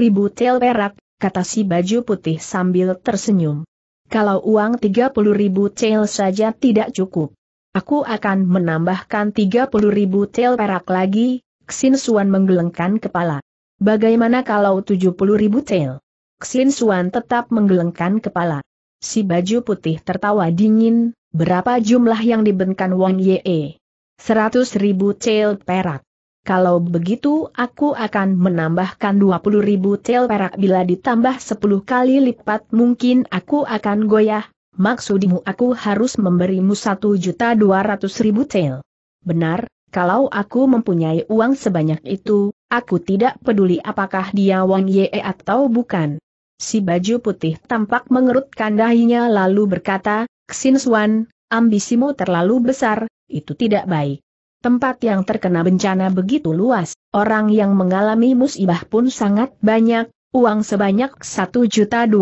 ribu tel perak, kata si baju putih sambil tersenyum. Kalau uang 30 ribu tel saja tidak cukup. Aku akan menambahkan 30 ribu tel perak lagi, Xin Suan menggelengkan kepala. Bagaimana kalau 70 ribu tel? Xin Suan tetap menggelengkan kepala. Si baju putih tertawa dingin, berapa jumlah yang dibenkan Wang Ye? 100 ribu tel perak. Kalau begitu aku akan menambahkan 20 ribu tel perak bila ditambah 10 kali lipat mungkin aku akan goyah, maksudmu aku harus memberimu 1 juta 200 ribu tel. Benar, kalau aku mempunyai uang sebanyak itu, aku tidak peduli apakah dia Wang Ye atau bukan. Si baju putih tampak mengerutkan dahinya lalu berkata, Xin Xuan, ambisimu terlalu besar, itu tidak baik. Tempat yang terkena bencana begitu luas, orang yang mengalami musibah pun sangat banyak, uang sebanyak 1.200.000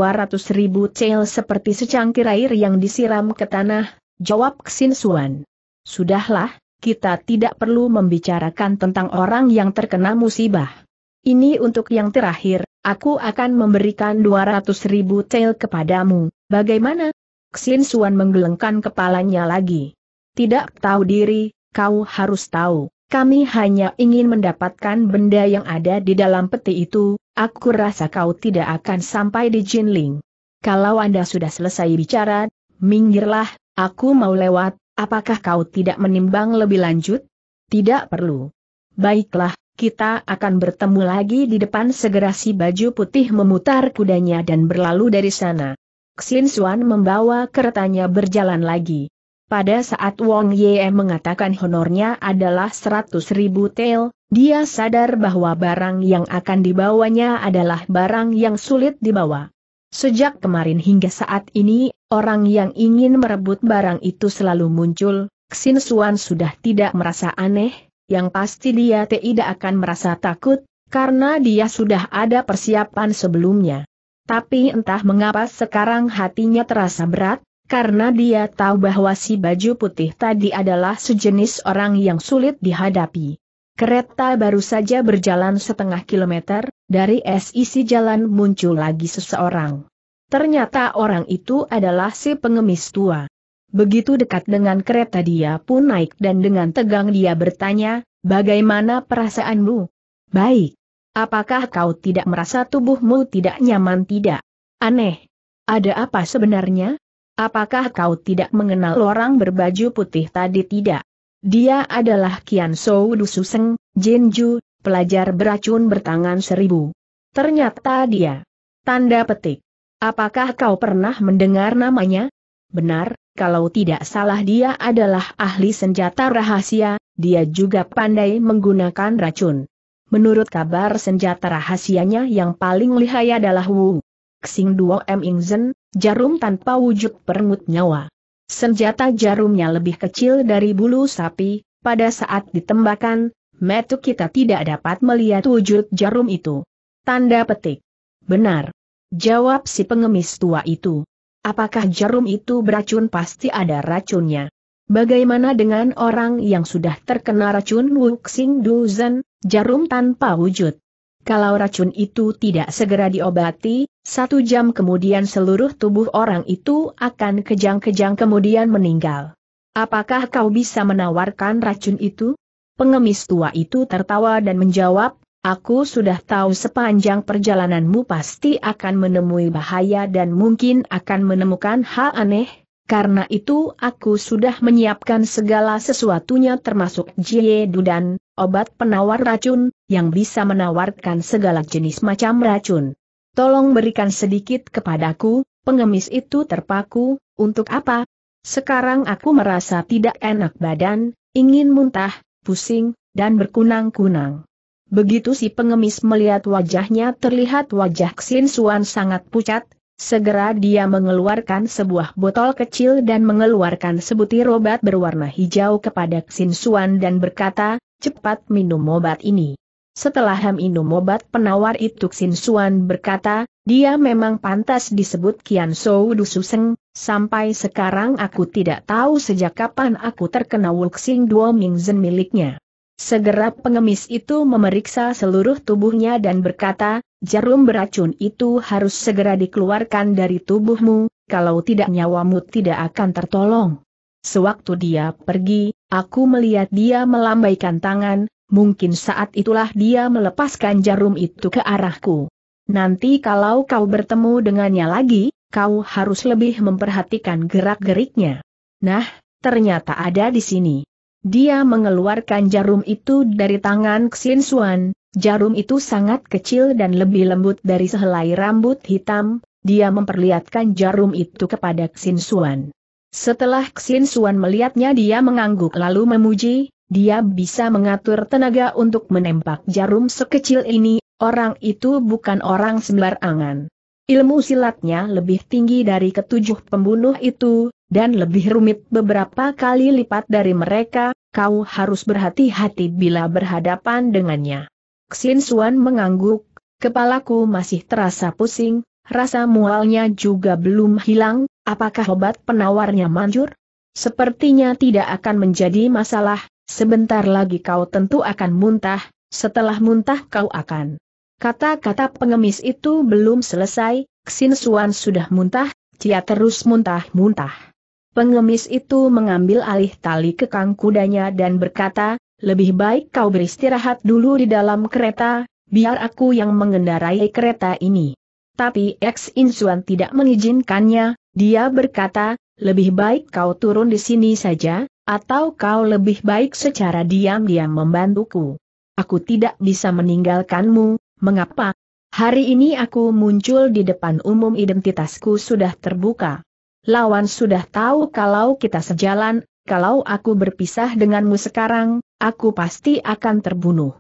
cel seperti secangkir air yang disiram ke tanah, jawab Xin Suan. Sudahlah, kita tidak perlu membicarakan tentang orang yang terkena musibah. Ini untuk yang terakhir, aku akan memberikan 200.000 cel kepadamu, bagaimana? Xin Suan menggelengkan kepalanya lagi. Tidak tahu diri, kau harus tahu, kami hanya ingin mendapatkan benda yang ada di dalam peti itu, aku rasa kau tidak akan sampai di Jinling. Kalau Anda sudah selesai bicara, minggirlah, aku mau lewat, apakah kau tidak menimbang lebih lanjut? Tidak perlu. Baiklah, kita akan bertemu lagi di depan segera si baju putih memutar kudanya dan berlalu dari sana. Xin Xuan membawa keretanya berjalan lagi. Pada saat Wong Ye mengatakan honornya adalah 100 ribu tel, dia sadar bahwa barang yang akan dibawanya adalah barang yang sulit dibawa. Sejak kemarin hingga saat ini, orang yang ingin merebut barang itu selalu muncul, Xin Suan sudah tidak merasa aneh, yang pasti dia tidak akan merasa takut, karena dia sudah ada persiapan sebelumnya. Tapi entah mengapa sekarang hatinya terasa berat, karena dia tahu bahwa si baju putih tadi adalah sejenis orang yang sulit dihadapi. Kereta baru saja berjalan setengah kilometer, dari SIC jalan muncul lagi seseorang. Ternyata orang itu adalah si pengemis tua. Begitu dekat dengan kereta dia pun naik dan dengan tegang dia bertanya, bagaimana perasaanmu? Baik. Apakah kau tidak merasa tubuhmu tidak nyaman tidak? Aneh. Ada apa sebenarnya? Apakah kau tidak mengenal orang berbaju putih tadi tidak? Dia adalah Kian Sou Jin Jinju, pelajar beracun bertangan seribu. Ternyata dia. Tanda petik. Apakah kau pernah mendengar namanya? Benar, kalau tidak salah dia adalah ahli senjata rahasia, dia juga pandai menggunakan racun. Menurut kabar senjata rahasianya yang paling lihai adalah Wu Xing Duo M jarum tanpa wujud permut nyawa. Senjata jarumnya lebih kecil dari bulu sapi, pada saat ditembakkan, metu kita tidak dapat melihat wujud jarum itu. Tanda petik. Benar. Jawab si pengemis tua itu. Apakah jarum itu beracun pasti ada racunnya? Bagaimana dengan orang yang sudah terkena racun Wuxing Duzen, jarum tanpa wujud? Kalau racun itu tidak segera diobati, satu jam kemudian seluruh tubuh orang itu akan kejang-kejang kemudian meninggal. Apakah kau bisa menawarkan racun itu? Pengemis tua itu tertawa dan menjawab, Aku sudah tahu sepanjang perjalananmu pasti akan menemui bahaya dan mungkin akan menemukan hal aneh, karena itu aku sudah menyiapkan segala sesuatunya termasuk Jie dan obat penawar racun, yang bisa menawarkan segala jenis macam racun. Tolong berikan sedikit kepadaku, pengemis itu terpaku, untuk apa? Sekarang aku merasa tidak enak badan, ingin muntah, pusing, dan berkunang-kunang. Begitu si pengemis melihat wajahnya terlihat wajah Xin Suan sangat pucat, Segera dia mengeluarkan sebuah botol kecil dan mengeluarkan sebutir obat berwarna hijau kepada Xin Suan dan berkata, cepat minum obat ini. Setelah Ham minum obat penawar itu Xin Suan berkata, dia memang pantas disebut Kian Sou Dususeng, sampai sekarang aku tidak tahu sejak kapan aku terkena Wuxing Duo Mingzen miliknya. Segera pengemis itu memeriksa seluruh tubuhnya dan berkata, Jarum beracun itu harus segera dikeluarkan dari tubuhmu, kalau tidak nyawamu tidak akan tertolong. Sewaktu dia pergi, aku melihat dia melambaikan tangan, mungkin saat itulah dia melepaskan jarum itu ke arahku. Nanti kalau kau bertemu dengannya lagi, kau harus lebih memperhatikan gerak-geriknya. Nah, ternyata ada di sini. Dia mengeluarkan jarum itu dari tangan Xin Xuan, Jarum itu sangat kecil dan lebih lembut dari sehelai rambut hitam, dia memperlihatkan jarum itu kepada Xin Suan. Setelah Xin Suan melihatnya dia mengangguk lalu memuji, dia bisa mengatur tenaga untuk menembak jarum sekecil ini, orang itu bukan orang sembarangan. Ilmu silatnya lebih tinggi dari ketujuh pembunuh itu, dan lebih rumit beberapa kali lipat dari mereka, kau harus berhati-hati bila berhadapan dengannya. Xin Suan mengangguk, kepalaku masih terasa pusing, rasa mualnya juga belum hilang, apakah obat penawarnya manjur? Sepertinya tidak akan menjadi masalah, sebentar lagi kau tentu akan muntah, setelah muntah kau akan. Kata-kata pengemis itu belum selesai, Xin Suan sudah muntah, dia terus muntah-muntah. Pengemis itu mengambil alih tali kekang kudanya dan berkata, lebih baik kau beristirahat dulu di dalam kereta, biar aku yang mengendarai kereta ini. Tapi X Insuan tidak mengizinkannya, dia berkata, lebih baik kau turun di sini saja, atau kau lebih baik secara diam-diam membantuku. Aku tidak bisa meninggalkanmu, mengapa? Hari ini aku muncul di depan umum identitasku sudah terbuka. Lawan sudah tahu kalau kita sejalan, kalau aku berpisah denganmu sekarang, aku pasti akan terbunuh.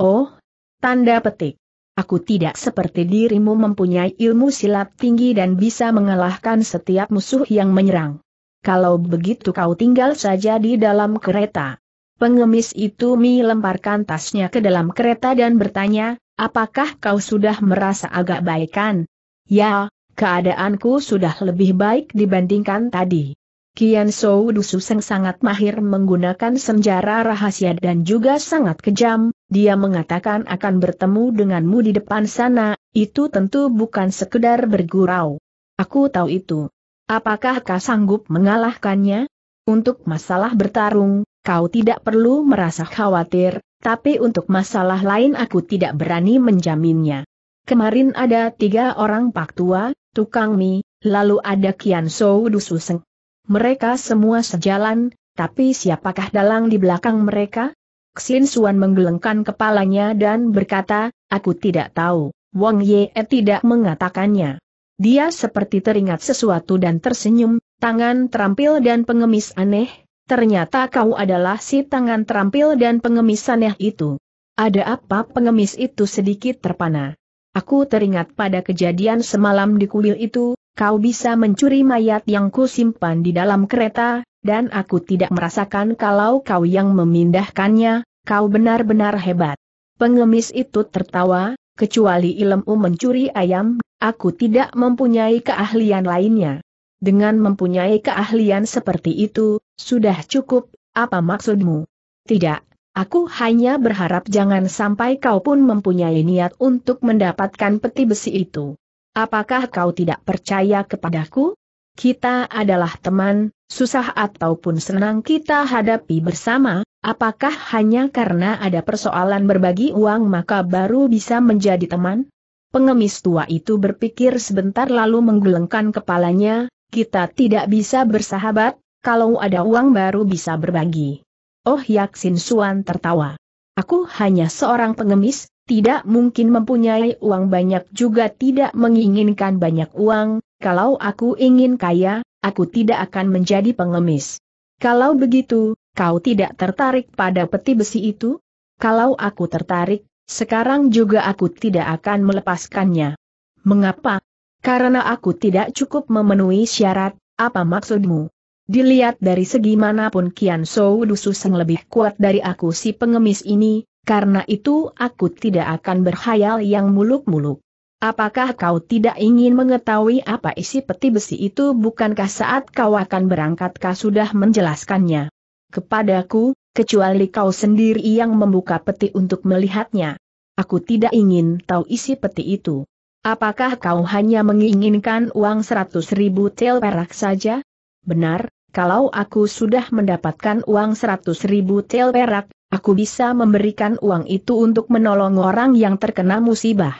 Oh, tanda petik. Aku tidak seperti dirimu mempunyai ilmu silat tinggi dan bisa mengalahkan setiap musuh yang menyerang. Kalau begitu kau tinggal saja di dalam kereta. Pengemis itu melemparkan tasnya ke dalam kereta dan bertanya, apakah kau sudah merasa agak baikan? Ya, keadaanku sudah lebih baik dibandingkan tadi. Kian Sou Dususeng sangat mahir menggunakan senjara rahasia dan juga sangat kejam, dia mengatakan akan bertemu denganmu di depan sana, itu tentu bukan sekedar bergurau. Aku tahu itu. Apakah kau sanggup mengalahkannya? Untuk masalah bertarung, kau tidak perlu merasa khawatir, tapi untuk masalah lain aku tidak berani menjaminnya. Kemarin ada tiga orang pak tua, tukang mie, lalu ada Kian Sou Dususeng, mereka semua sejalan, tapi siapakah dalang di belakang mereka? Xin Suan menggelengkan kepalanya dan berkata, aku tidak tahu. Wang Ye tidak mengatakannya. Dia seperti teringat sesuatu dan tersenyum, tangan terampil dan pengemis aneh, ternyata kau adalah si tangan terampil dan pengemis aneh itu. Ada apa pengemis itu sedikit terpana? Aku teringat pada kejadian semalam di kuil itu, kau bisa mencuri mayat yang kusimpan di dalam kereta, dan aku tidak merasakan kalau kau yang memindahkannya, kau benar-benar hebat. Pengemis itu tertawa, kecuali ilmu mencuri ayam, aku tidak mempunyai keahlian lainnya. Dengan mempunyai keahlian seperti itu, sudah cukup, apa maksudmu? Tidak, Aku hanya berharap jangan sampai kau pun mempunyai niat untuk mendapatkan peti besi itu. Apakah kau tidak percaya kepadaku? Kita adalah teman, susah ataupun senang kita hadapi bersama, apakah hanya karena ada persoalan berbagi uang maka baru bisa menjadi teman? Pengemis tua itu berpikir sebentar lalu menggelengkan kepalanya, kita tidak bisa bersahabat, kalau ada uang baru bisa berbagi. Oh Yaksin Suan tertawa. Aku hanya seorang pengemis, tidak mungkin mempunyai uang banyak juga tidak menginginkan banyak uang, kalau aku ingin kaya, aku tidak akan menjadi pengemis. Kalau begitu, kau tidak tertarik pada peti besi itu? Kalau aku tertarik, sekarang juga aku tidak akan melepaskannya. Mengapa? Karena aku tidak cukup memenuhi syarat, apa maksudmu? Dilihat dari segi manapun Kian Sou Dususeng lebih kuat dari aku si pengemis ini, karena itu aku tidak akan berhayal yang muluk-muluk. Apakah kau tidak ingin mengetahui apa isi peti besi itu bukankah saat kau akan berangkat kau sudah menjelaskannya? Kepadaku, kecuali kau sendiri yang membuka peti untuk melihatnya. Aku tidak ingin tahu isi peti itu. Apakah kau hanya menginginkan uang seratus ribu tel perak saja? Benar, kalau aku sudah mendapatkan uang seratus ribu tel perak, Aku bisa memberikan uang itu untuk menolong orang yang terkena musibah.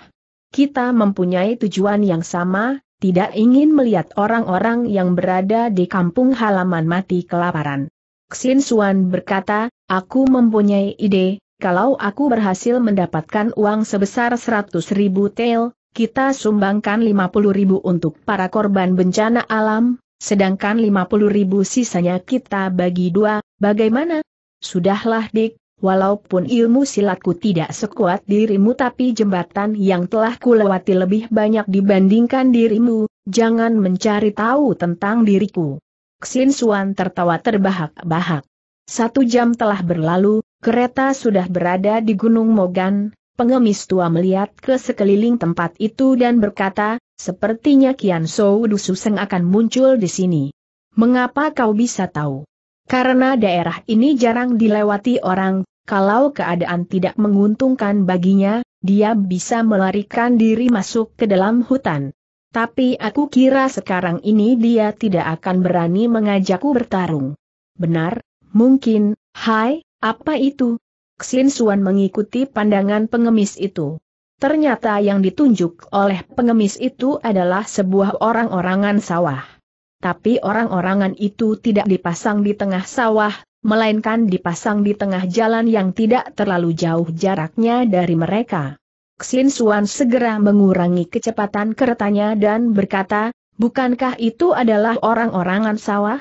Kita mempunyai tujuan yang sama, tidak ingin melihat orang-orang yang berada di kampung halaman mati kelaparan. Xin Suan berkata, aku mempunyai ide, kalau aku berhasil mendapatkan uang sebesar 100 ribu tel, kita sumbangkan 50 ribu untuk para korban bencana alam, sedangkan 50 ribu sisanya kita bagi dua, bagaimana? Sudahlah dik, Walaupun ilmu silatku tidak sekuat dirimu tapi jembatan yang telah kulewati lebih banyak dibandingkan dirimu, jangan mencari tahu tentang diriku. Xin Suan tertawa terbahak-bahak. Satu jam telah berlalu, kereta sudah berada di Gunung Mogan, pengemis tua melihat ke sekeliling tempat itu dan berkata, sepertinya Kian Sou Dususeng akan muncul di sini. Mengapa kau bisa tahu? Karena daerah ini jarang dilewati orang, kalau keadaan tidak menguntungkan baginya, dia bisa melarikan diri masuk ke dalam hutan. Tapi aku kira sekarang ini dia tidak akan berani mengajakku bertarung. Benar, mungkin, hai, apa itu? Xin Suan mengikuti pandangan pengemis itu. Ternyata yang ditunjuk oleh pengemis itu adalah sebuah orang-orangan sawah. Tapi orang-orangan itu tidak dipasang di tengah sawah, melainkan dipasang di tengah jalan yang tidak terlalu jauh jaraknya dari mereka. Xin Suan segera mengurangi kecepatan keretanya dan berkata, bukankah itu adalah orang-orangan sawah?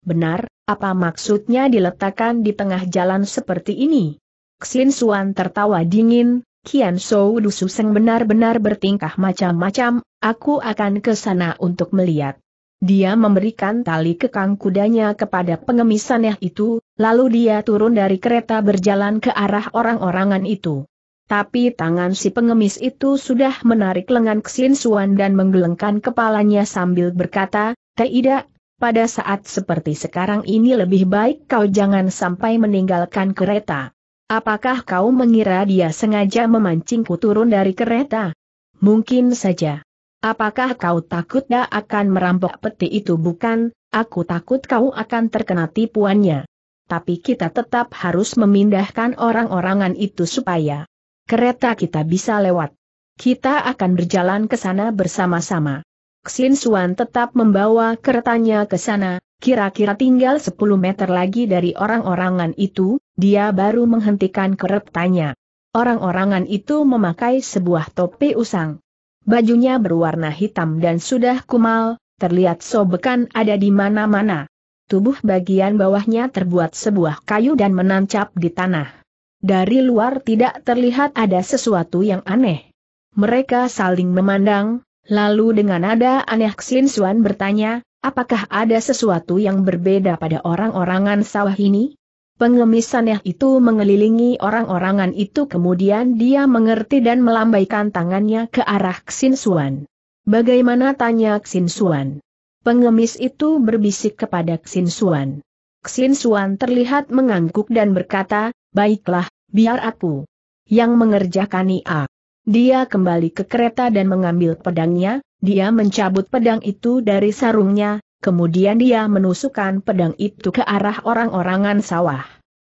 Benar, apa maksudnya diletakkan di tengah jalan seperti ini? Xin Suan tertawa dingin, Kian Sou Dususeng benar-benar bertingkah macam-macam, aku akan ke sana untuk melihat. Dia memberikan tali kekang kudanya kepada pengemis sanyah itu, lalu dia turun dari kereta berjalan ke arah orang-orangan itu. Tapi tangan si pengemis itu sudah menarik lengan Xin Suan dan menggelengkan kepalanya sambil berkata, Tidak, pada saat seperti sekarang ini lebih baik kau jangan sampai meninggalkan kereta. Apakah kau mengira dia sengaja memancingku turun dari kereta? Mungkin saja. Apakah kau takut dia akan merampok peti itu bukan? Aku takut kau akan terkena tipuannya. Tapi kita tetap harus memindahkan orang-orangan itu supaya kereta kita bisa lewat. Kita akan berjalan ke sana bersama-sama. Xin Suan tetap membawa keretanya ke sana, kira-kira tinggal 10 meter lagi dari orang-orangan itu, dia baru menghentikan keretanya. Orang-orangan itu memakai sebuah topi usang. Bajunya berwarna hitam dan sudah kumal, terlihat sobekan ada di mana-mana. Tubuh bagian bawahnya terbuat sebuah kayu dan menancap di tanah. Dari luar tidak terlihat ada sesuatu yang aneh. Mereka saling memandang, lalu dengan nada aneh Xin Xuan bertanya, apakah ada sesuatu yang berbeda pada orang-orangan sawah ini? Pengemis aneh itu mengelilingi orang-orangan itu kemudian dia mengerti dan melambaikan tangannya ke arah Xin Suan. Bagaimana tanya Xin Suan? Pengemis itu berbisik kepada Xin Suan. Xin Suan terlihat mengangguk dan berkata, baiklah, biar aku yang mengerjakan ia. Dia kembali ke kereta dan mengambil pedangnya, dia mencabut pedang itu dari sarungnya, Kemudian dia menusukkan pedang itu ke arah orang-orangan sawah.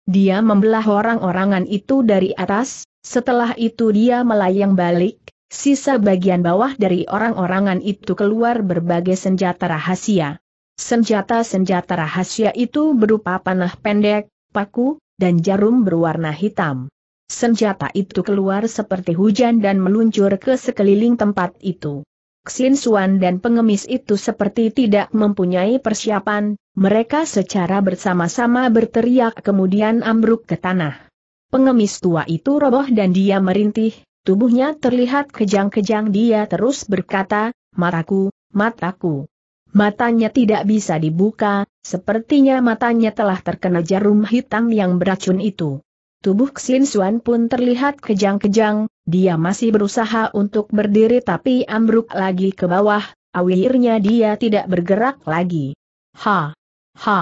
Dia membelah orang-orangan itu dari atas, setelah itu dia melayang balik, sisa bagian bawah dari orang-orangan itu keluar berbagai senjata rahasia. Senjata-senjata rahasia itu berupa panah pendek, paku, dan jarum berwarna hitam. Senjata itu keluar seperti hujan dan meluncur ke sekeliling tempat itu. Xin Suan dan pengemis itu seperti tidak mempunyai persiapan, mereka secara bersama-sama berteriak kemudian ambruk ke tanah. Pengemis tua itu roboh dan dia merintih, tubuhnya terlihat kejang-kejang dia terus berkata, mataku, mataku. Matanya tidak bisa dibuka, sepertinya matanya telah terkena jarum hitam yang beracun itu. Tubuh Xin Xuan pun terlihat kejang-kejang, dia masih berusaha untuk berdiri tapi ambruk lagi ke bawah, akhirnya dia tidak bergerak lagi. Ha! Ha!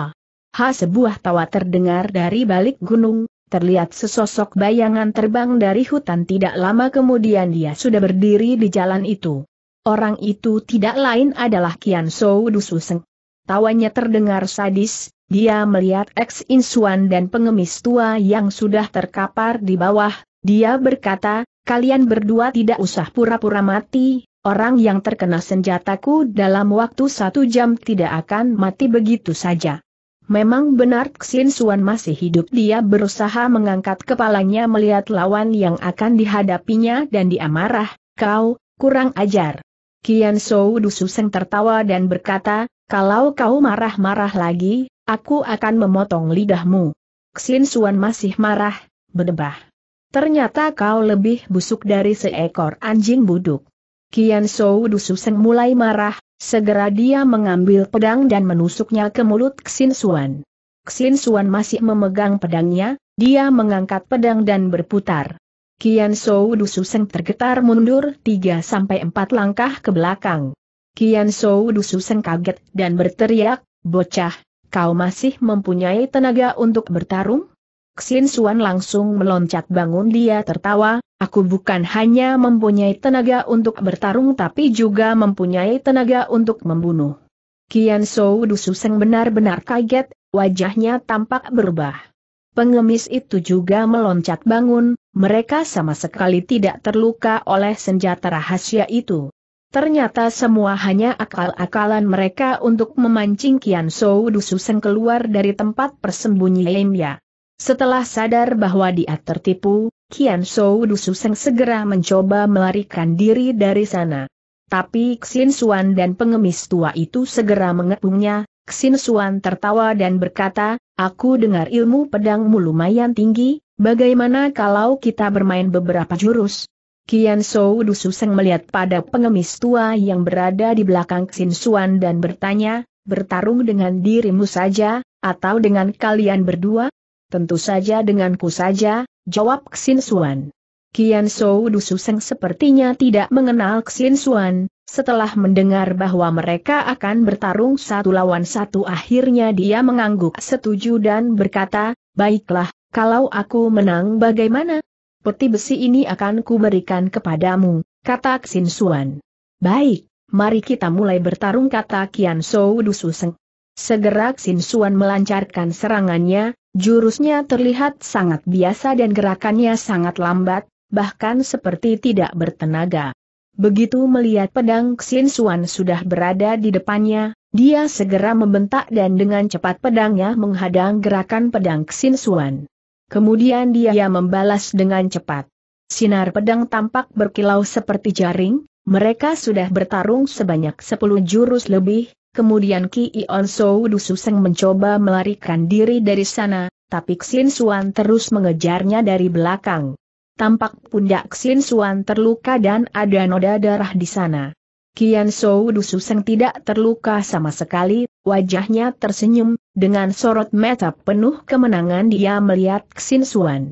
Ha! Sebuah tawa terdengar dari balik gunung, terlihat sesosok bayangan terbang dari hutan tidak lama kemudian dia sudah berdiri di jalan itu. Orang itu tidak lain adalah Kian Sou Dususeng. Tawanya terdengar sadis, dia melihat ex insuan dan pengemis tua yang sudah terkapar di bawah, dia berkata, kalian berdua tidak usah pura-pura mati, orang yang terkena senjataku dalam waktu satu jam tidak akan mati begitu saja. Memang benar Xin Suan masih hidup dia berusaha mengangkat kepalanya melihat lawan yang akan dihadapinya dan diamarah. kau, kurang ajar. Kian Sou Dususeng tertawa dan berkata, kalau kau marah-marah lagi, Aku akan memotong lidahmu. Xin Suan masih marah, berdebah. Ternyata kau lebih busuk dari seekor anjing buduk. Kian Sou Dususeng mulai marah, segera dia mengambil pedang dan menusuknya ke mulut Xin Suan. Xin Suan masih memegang pedangnya, dia mengangkat pedang dan berputar. Kian Sou Dususeng tergetar mundur 3-4 langkah ke belakang. Kian Sou Dususeng kaget dan berteriak, bocah, kau masih mempunyai tenaga untuk bertarung? Xin Suan langsung meloncat bangun dia tertawa, aku bukan hanya mempunyai tenaga untuk bertarung tapi juga mempunyai tenaga untuk membunuh. Kian Sou Dususeng benar-benar kaget, wajahnya tampak berubah. Pengemis itu juga meloncat bangun, mereka sama sekali tidak terluka oleh senjata rahasia itu. Ternyata semua hanya akal-akalan mereka untuk memancing Kian Sou Dususeng keluar dari tempat persembunyiannya. Setelah sadar bahwa dia tertipu, Kian Sou Dususeng segera mencoba melarikan diri dari sana. Tapi Xin Suan dan pengemis tua itu segera mengepungnya, Xin Suan tertawa dan berkata, aku dengar ilmu pedangmu lumayan tinggi, bagaimana kalau kita bermain beberapa jurus? Kian Sou Dususeng melihat pada pengemis tua yang berada di belakang Xin Suan dan bertanya, bertarung dengan dirimu saja, atau dengan kalian berdua? Tentu saja denganku saja, jawab Xin Suan. Kian Sou Dususeng sepertinya tidak mengenal Xin Suan, setelah mendengar bahwa mereka akan bertarung satu lawan satu akhirnya dia mengangguk setuju dan berkata, baiklah, kalau aku menang bagaimana? peti besi ini akan kuberikan kepadamu, kata Xin Suan. Baik, mari kita mulai bertarung kata Kian Sou Dususeng. Segera Xin Suan melancarkan serangannya, jurusnya terlihat sangat biasa dan gerakannya sangat lambat, bahkan seperti tidak bertenaga. Begitu melihat pedang Xin Suan sudah berada di depannya, dia segera membentak dan dengan cepat pedangnya menghadang gerakan pedang Xin Suan. Kemudian dia membalas dengan cepat. Sinar pedang tampak berkilau seperti jaring, mereka sudah bertarung sebanyak 10 jurus lebih, kemudian Ki Ion Sou Suseng mencoba melarikan diri dari sana, tapi Xin Suan terus mengejarnya dari belakang. Tampak pundak Xin Suan terluka dan ada noda darah di sana. Kian Sou Dususeng tidak terluka sama sekali, wajahnya tersenyum, dengan sorot mata penuh kemenangan dia melihat Xin Suan.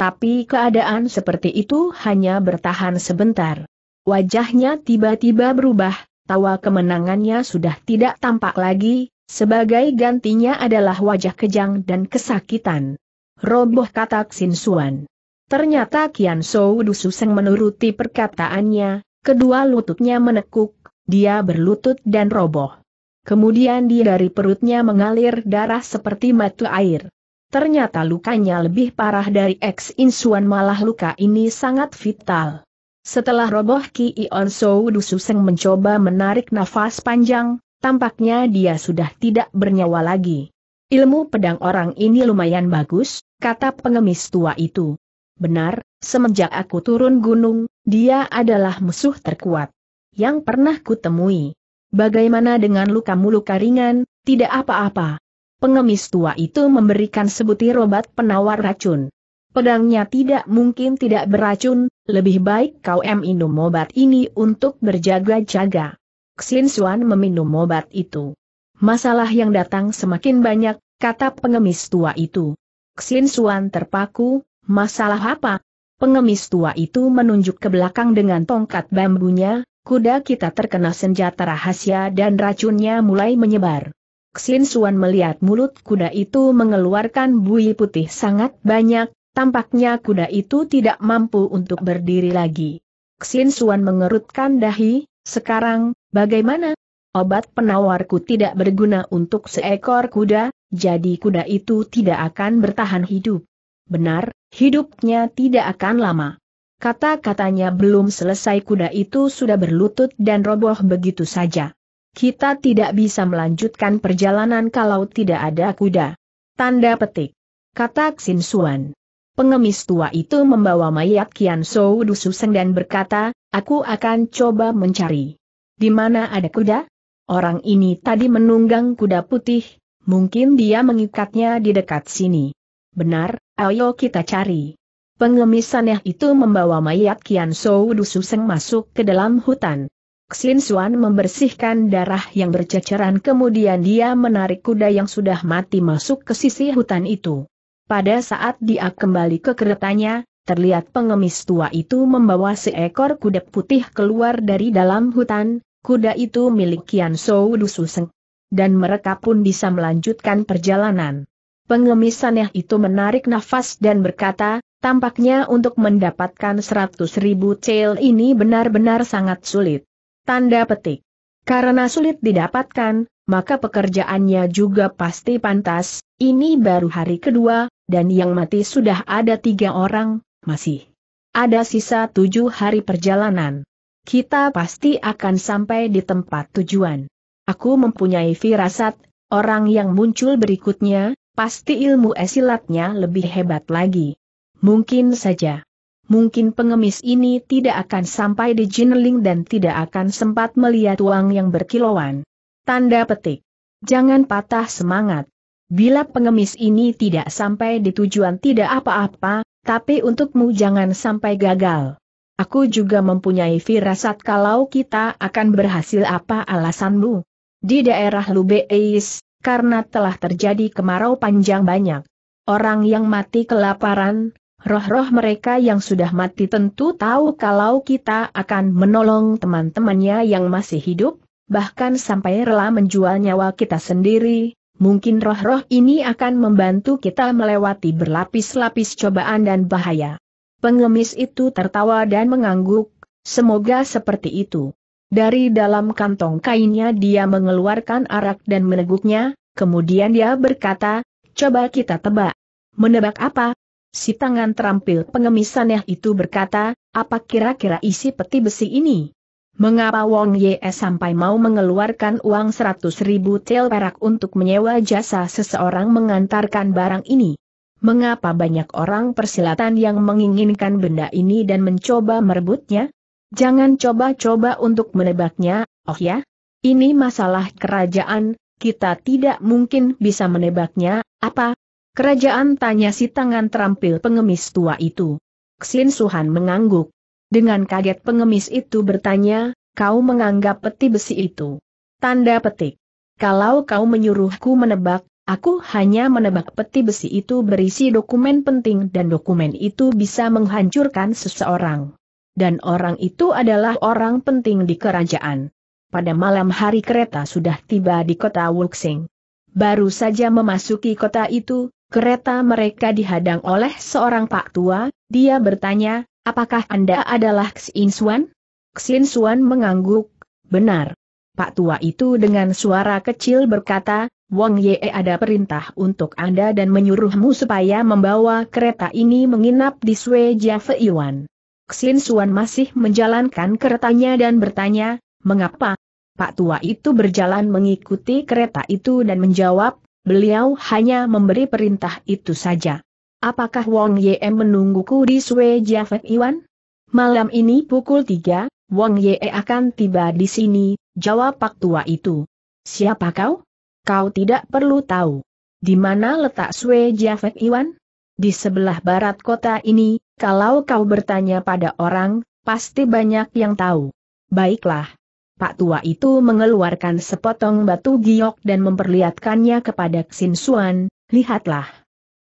Tapi keadaan seperti itu hanya bertahan sebentar. Wajahnya tiba-tiba berubah, tawa kemenangannya sudah tidak tampak lagi, sebagai gantinya adalah wajah kejang dan kesakitan. Roboh kata Xin Suan. Ternyata Kian Sou Dususeng menuruti perkataannya, Kedua lututnya menekuk, dia berlutut dan roboh. Kemudian dia dari perutnya mengalir darah seperti mata air. Ternyata lukanya lebih parah dari ex Insuan malah luka ini sangat vital. Setelah roboh Ki Ion Sou Dususeng mencoba menarik nafas panjang, tampaknya dia sudah tidak bernyawa lagi. Ilmu pedang orang ini lumayan bagus, kata pengemis tua itu benar, semenjak aku turun gunung, dia adalah musuh terkuat yang pernah kutemui. Bagaimana dengan luka luka ringan, tidak apa-apa. Pengemis tua itu memberikan sebutir obat penawar racun. Pedangnya tidak mungkin tidak beracun, lebih baik kau minum obat ini untuk berjaga-jaga. Xin Xuan meminum obat itu. Masalah yang datang semakin banyak, kata pengemis tua itu. Xin Xuan terpaku, Masalah apa? Pengemis tua itu menunjuk ke belakang dengan tongkat bambunya, kuda kita terkena senjata rahasia dan racunnya mulai menyebar. Xin Suan melihat mulut kuda itu mengeluarkan buih putih sangat banyak, tampaknya kuda itu tidak mampu untuk berdiri lagi. Xin Suan mengerutkan dahi, sekarang, bagaimana? Obat penawarku tidak berguna untuk seekor kuda, jadi kuda itu tidak akan bertahan hidup. Benar, Hidupnya tidak akan lama. Kata-katanya belum selesai kuda itu sudah berlutut dan roboh begitu saja. Kita tidak bisa melanjutkan perjalanan kalau tidak ada kuda. Tanda petik. Kata Xin Suan. Pengemis tua itu membawa mayat Kian Sou Dususeng dan berkata, aku akan coba mencari. Di mana ada kuda? Orang ini tadi menunggang kuda putih, mungkin dia mengikatnya di dekat sini. Benar, Ayo kita cari. Pengemis aneh itu membawa mayat Kian Sou Dususeng masuk ke dalam hutan. Xin Xuan membersihkan darah yang berceceran kemudian dia menarik kuda yang sudah mati masuk ke sisi hutan itu. Pada saat dia kembali ke keretanya, terlihat pengemis tua itu membawa seekor kuda putih keluar dari dalam hutan, kuda itu milik Kian Sou Dususeng. Dan mereka pun bisa melanjutkan perjalanan. Pengemis itu menarik nafas dan berkata, tampaknya untuk mendapatkan 100 ribu cel ini benar-benar sangat sulit. Tanda petik. Karena sulit didapatkan, maka pekerjaannya juga pasti pantas, ini baru hari kedua, dan yang mati sudah ada tiga orang, masih. Ada sisa tujuh hari perjalanan. Kita pasti akan sampai di tempat tujuan. Aku mempunyai firasat, orang yang muncul berikutnya, Pasti ilmu esilatnya lebih hebat lagi. Mungkin saja. Mungkin pengemis ini tidak akan sampai di Jinling dan tidak akan sempat melihat uang yang berkilauan. Tanda petik. Jangan patah semangat. Bila pengemis ini tidak sampai di tujuan tidak apa-apa, tapi untukmu jangan sampai gagal. Aku juga mempunyai firasat kalau kita akan berhasil apa alasanmu. Di daerah Lubeis, karena telah terjadi kemarau panjang banyak. Orang yang mati kelaparan, roh-roh mereka yang sudah mati tentu tahu kalau kita akan menolong teman-temannya yang masih hidup, bahkan sampai rela menjual nyawa kita sendiri, mungkin roh-roh ini akan membantu kita melewati berlapis-lapis cobaan dan bahaya. Pengemis itu tertawa dan mengangguk, semoga seperti itu. Dari dalam kantong kainnya dia mengeluarkan arak dan meneguknya, kemudian dia berkata, coba kita tebak. Menebak apa? Si tangan terampil pengemisannya itu berkata, apa kira-kira isi peti besi ini? Mengapa Wong Ye sampai mau mengeluarkan uang 100 ribu tel perak untuk menyewa jasa seseorang mengantarkan barang ini? Mengapa banyak orang persilatan yang menginginkan benda ini dan mencoba merebutnya? Jangan coba-coba untuk menebaknya, oh ya? Ini masalah kerajaan, kita tidak mungkin bisa menebaknya, apa? Kerajaan tanya si tangan terampil pengemis tua itu. Xin Suhan mengangguk. Dengan kaget pengemis itu bertanya, kau menganggap peti besi itu. Tanda petik. Kalau kau menyuruhku menebak, Aku hanya menebak peti besi itu berisi dokumen penting dan dokumen itu bisa menghancurkan seseorang. Dan orang itu adalah orang penting di kerajaan. Pada malam hari kereta sudah tiba di kota Wuxing. Baru saja memasuki kota itu, kereta mereka dihadang oleh seorang pak tua, dia bertanya, apakah Anda adalah Xin Xuan? Xin Xuan mengangguk, benar. Pak tua itu dengan suara kecil berkata, Wang Ye ada perintah untuk Anda dan menyuruhmu supaya membawa kereta ini menginap di Sui Jia Feiwan. Xin Suan masih menjalankan keretanya dan bertanya, mengapa? Pak tua itu berjalan mengikuti kereta itu dan menjawab, beliau hanya memberi perintah itu saja. Apakah Wong Ye menungguku di Sue Jafet Iwan? Malam ini pukul 3, Wong Ye akan tiba di sini, jawab Pak tua itu. Siapa kau? Kau tidak perlu tahu. Di mana letak Sue Jafet Iwan? Di sebelah barat kota ini, kalau kau bertanya pada orang, pasti banyak yang tahu. Baiklah. Pak Tua itu mengeluarkan sepotong batu giok dan memperlihatkannya kepada Xin Suan, lihatlah.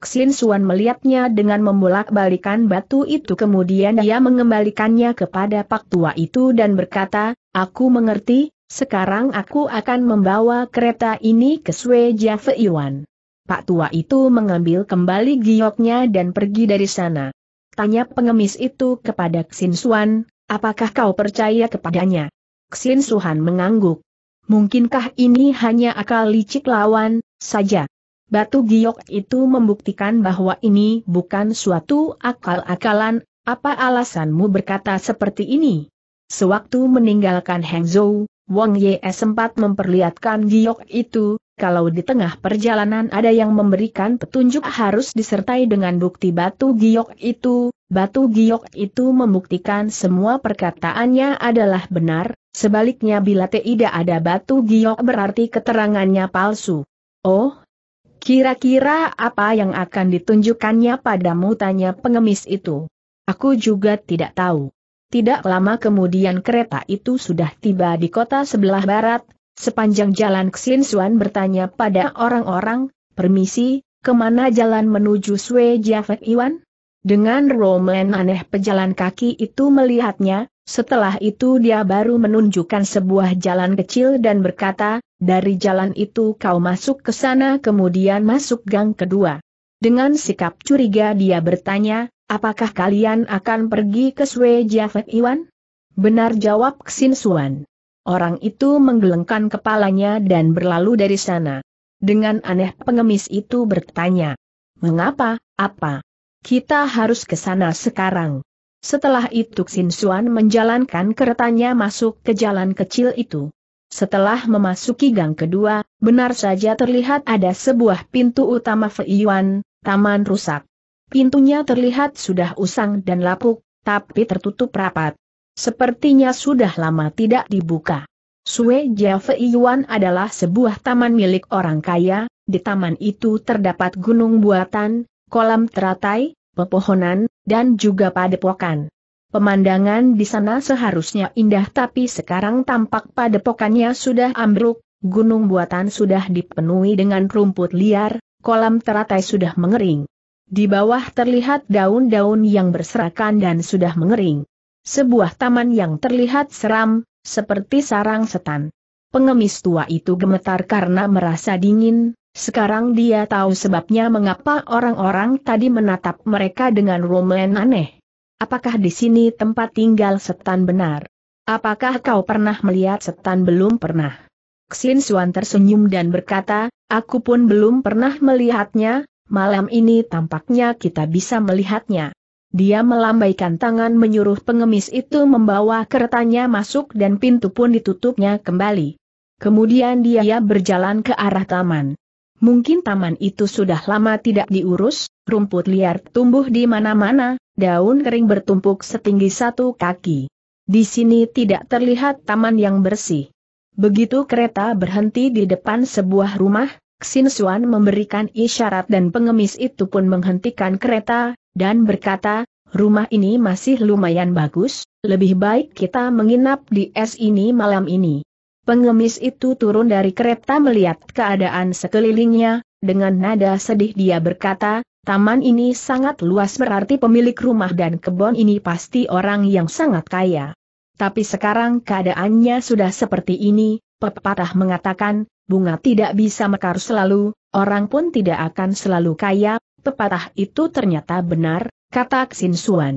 Xin Suan melihatnya dengan membolak-balikan batu itu kemudian dia mengembalikannya kepada Pak Tua itu dan berkata, aku mengerti, sekarang aku akan membawa kereta ini ke Sue Jiafeiwan. Pak Tua itu mengambil kembali gioknya dan pergi dari sana. Tanya pengemis itu kepada Xin Suan, apakah kau percaya kepadanya? Xin Suhan mengangguk. Mungkinkah ini hanya akal licik lawan saja? Batu giok itu membuktikan bahwa ini bukan suatu akal-akalan, apa alasanmu berkata seperti ini? Sewaktu meninggalkan Hangzhou, Wong Ye sempat memperlihatkan giok itu, kalau di tengah perjalanan ada yang memberikan petunjuk harus disertai dengan bukti batu giok itu, batu giok itu membuktikan semua perkataannya adalah benar, sebaliknya bila tidak ada batu giok berarti keterangannya palsu. Oh, kira-kira apa yang akan ditunjukkannya padamu tanya pengemis itu? Aku juga tidak tahu. Tidak lama kemudian kereta itu sudah tiba di kota sebelah barat, sepanjang jalan Xuan bertanya pada orang-orang, permisi, kemana jalan menuju Sui Jiafet Iwan? Dengan roman aneh pejalan kaki itu melihatnya, setelah itu dia baru menunjukkan sebuah jalan kecil dan berkata, dari jalan itu kau masuk ke sana kemudian masuk gang kedua. Dengan sikap curiga dia bertanya, Apakah kalian akan pergi ke Sue Jafet Iwan? Benar jawab Xin Suan. Orang itu menggelengkan kepalanya dan berlalu dari sana. Dengan aneh pengemis itu bertanya. Mengapa, apa? Kita harus ke sana sekarang. Setelah itu Xin Suan menjalankan keretanya masuk ke jalan kecil itu. Setelah memasuki gang kedua, benar saja terlihat ada sebuah pintu utama Feiwan, taman rusak. Pintunya terlihat sudah usang dan lapuk, tapi tertutup rapat. Sepertinya sudah lama tidak dibuka. Sue Jiafe Yuan adalah sebuah taman milik orang kaya, di taman itu terdapat gunung buatan, kolam teratai, pepohonan, dan juga padepokan. Pemandangan di sana seharusnya indah tapi sekarang tampak padepokannya sudah ambruk, gunung buatan sudah dipenuhi dengan rumput liar, kolam teratai sudah mengering. Di bawah terlihat daun-daun yang berserakan dan sudah mengering. Sebuah taman yang terlihat seram, seperti sarang setan. Pengemis tua itu gemetar karena merasa dingin, sekarang dia tahu sebabnya mengapa orang-orang tadi menatap mereka dengan romen aneh. Apakah di sini tempat tinggal setan benar? Apakah kau pernah melihat setan belum pernah? Xin Suan tersenyum dan berkata, aku pun belum pernah melihatnya, malam ini tampaknya kita bisa melihatnya. Dia melambaikan tangan menyuruh pengemis itu membawa keretanya masuk dan pintu pun ditutupnya kembali. Kemudian dia berjalan ke arah taman. Mungkin taman itu sudah lama tidak diurus, rumput liar tumbuh di mana-mana, daun kering bertumpuk setinggi satu kaki. Di sini tidak terlihat taman yang bersih. Begitu kereta berhenti di depan sebuah rumah, Xin Xuan memberikan isyarat dan pengemis itu pun menghentikan kereta, dan berkata, rumah ini masih lumayan bagus, lebih baik kita menginap di es ini malam ini. Pengemis itu turun dari kereta melihat keadaan sekelilingnya, dengan nada sedih dia berkata, taman ini sangat luas berarti pemilik rumah dan kebun ini pasti orang yang sangat kaya. Tapi sekarang keadaannya sudah seperti ini, pepatah mengatakan, bunga tidak bisa mekar selalu, orang pun tidak akan selalu kaya, pepatah itu ternyata benar, kata Xin Suan.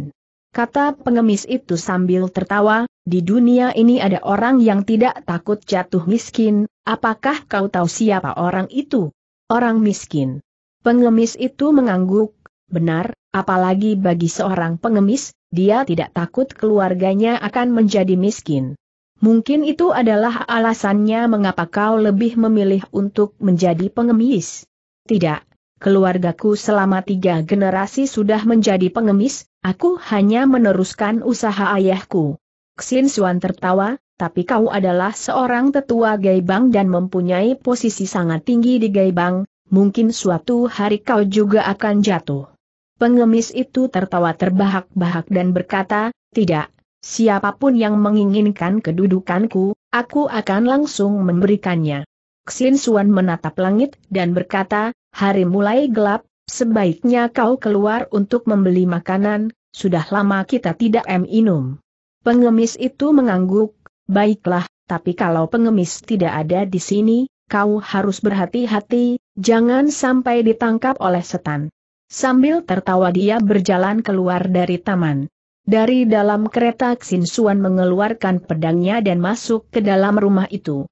Kata pengemis itu sambil tertawa, di dunia ini ada orang yang tidak takut jatuh miskin, apakah kau tahu siapa orang itu? Orang miskin. Pengemis itu mengangguk, benar, apalagi bagi seorang pengemis, dia tidak takut keluarganya akan menjadi miskin. Mungkin itu adalah alasannya mengapa kau lebih memilih untuk menjadi pengemis. Tidak, keluargaku selama tiga generasi sudah menjadi pengemis, aku hanya meneruskan usaha ayahku. Xin Xuan tertawa, tapi kau adalah seorang tetua Gaibang dan mempunyai posisi sangat tinggi di Gaibang, mungkin suatu hari kau juga akan jatuh. Pengemis itu tertawa terbahak-bahak dan berkata, tidak, Siapapun yang menginginkan kedudukanku, aku akan langsung memberikannya. Xin Suan menatap langit dan berkata, hari mulai gelap, sebaiknya kau keluar untuk membeli makanan, sudah lama kita tidak minum. Pengemis itu mengangguk, baiklah, tapi kalau pengemis tidak ada di sini, kau harus berhati-hati, jangan sampai ditangkap oleh setan. Sambil tertawa dia berjalan keluar dari taman. Dari dalam kereta Xinsuan mengeluarkan pedangnya dan masuk ke dalam rumah itu.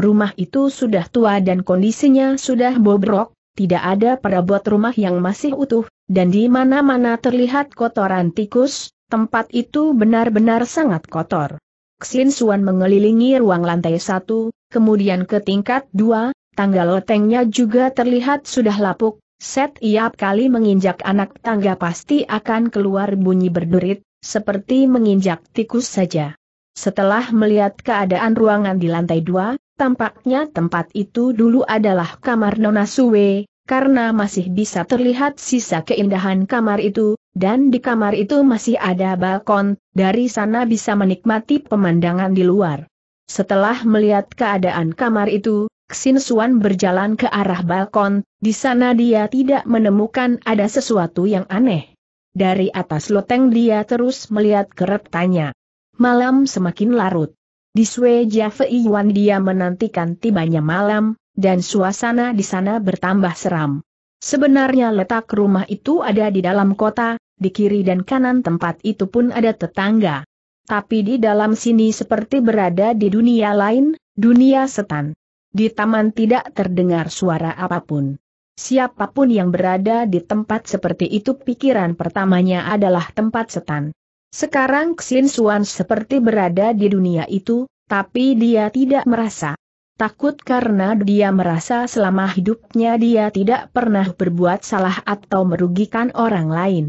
Rumah itu sudah tua dan kondisinya sudah bobrok, tidak ada perabot rumah yang masih utuh, dan di mana-mana terlihat kotoran tikus, tempat itu benar-benar sangat kotor. Xinsuan mengelilingi ruang lantai satu, kemudian ke tingkat dua, tangga lotengnya juga terlihat sudah lapuk, Setiap kali menginjak anak tangga pasti akan keluar bunyi berderit, seperti menginjak tikus saja. Setelah melihat keadaan ruangan di lantai dua, tampaknya tempat itu dulu adalah kamar Nona Sue, karena masih bisa terlihat sisa keindahan kamar itu, dan di kamar itu masih ada balkon, dari sana bisa menikmati pemandangan di luar. Setelah melihat keadaan kamar itu, Xin Suan berjalan ke arah balkon, di sana dia tidak menemukan ada sesuatu yang aneh. Dari atas loteng dia terus melihat keretanya. Malam semakin larut. Di Sue Jave Iwan dia menantikan tibanya malam, dan suasana di sana bertambah seram. Sebenarnya letak rumah itu ada di dalam kota, di kiri dan kanan tempat itu pun ada tetangga. Tapi di dalam sini seperti berada di dunia lain, dunia setan. Di taman tidak terdengar suara apapun. Siapapun yang berada di tempat seperti itu pikiran pertamanya adalah tempat setan. Sekarang Xin Suan seperti berada di dunia itu, tapi dia tidak merasa. Takut karena dia merasa selama hidupnya dia tidak pernah berbuat salah atau merugikan orang lain.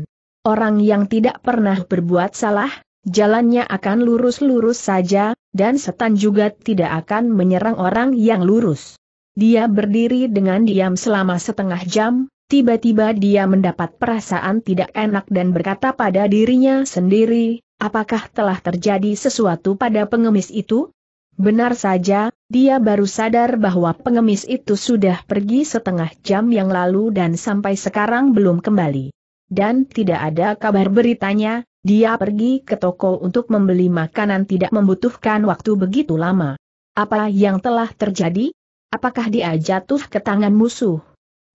Orang yang tidak pernah berbuat salah, jalannya akan lurus-lurus saja, dan setan juga tidak akan menyerang orang yang lurus. Dia berdiri dengan diam selama setengah jam, tiba-tiba dia mendapat perasaan tidak enak dan berkata pada dirinya sendiri, apakah telah terjadi sesuatu pada pengemis itu? Benar saja, dia baru sadar bahwa pengemis itu sudah pergi setengah jam yang lalu dan sampai sekarang belum kembali. Dan tidak ada kabar beritanya, dia pergi ke toko untuk membeli makanan tidak membutuhkan waktu begitu lama. Apa yang telah terjadi? apakah dia jatuh ke tangan musuh?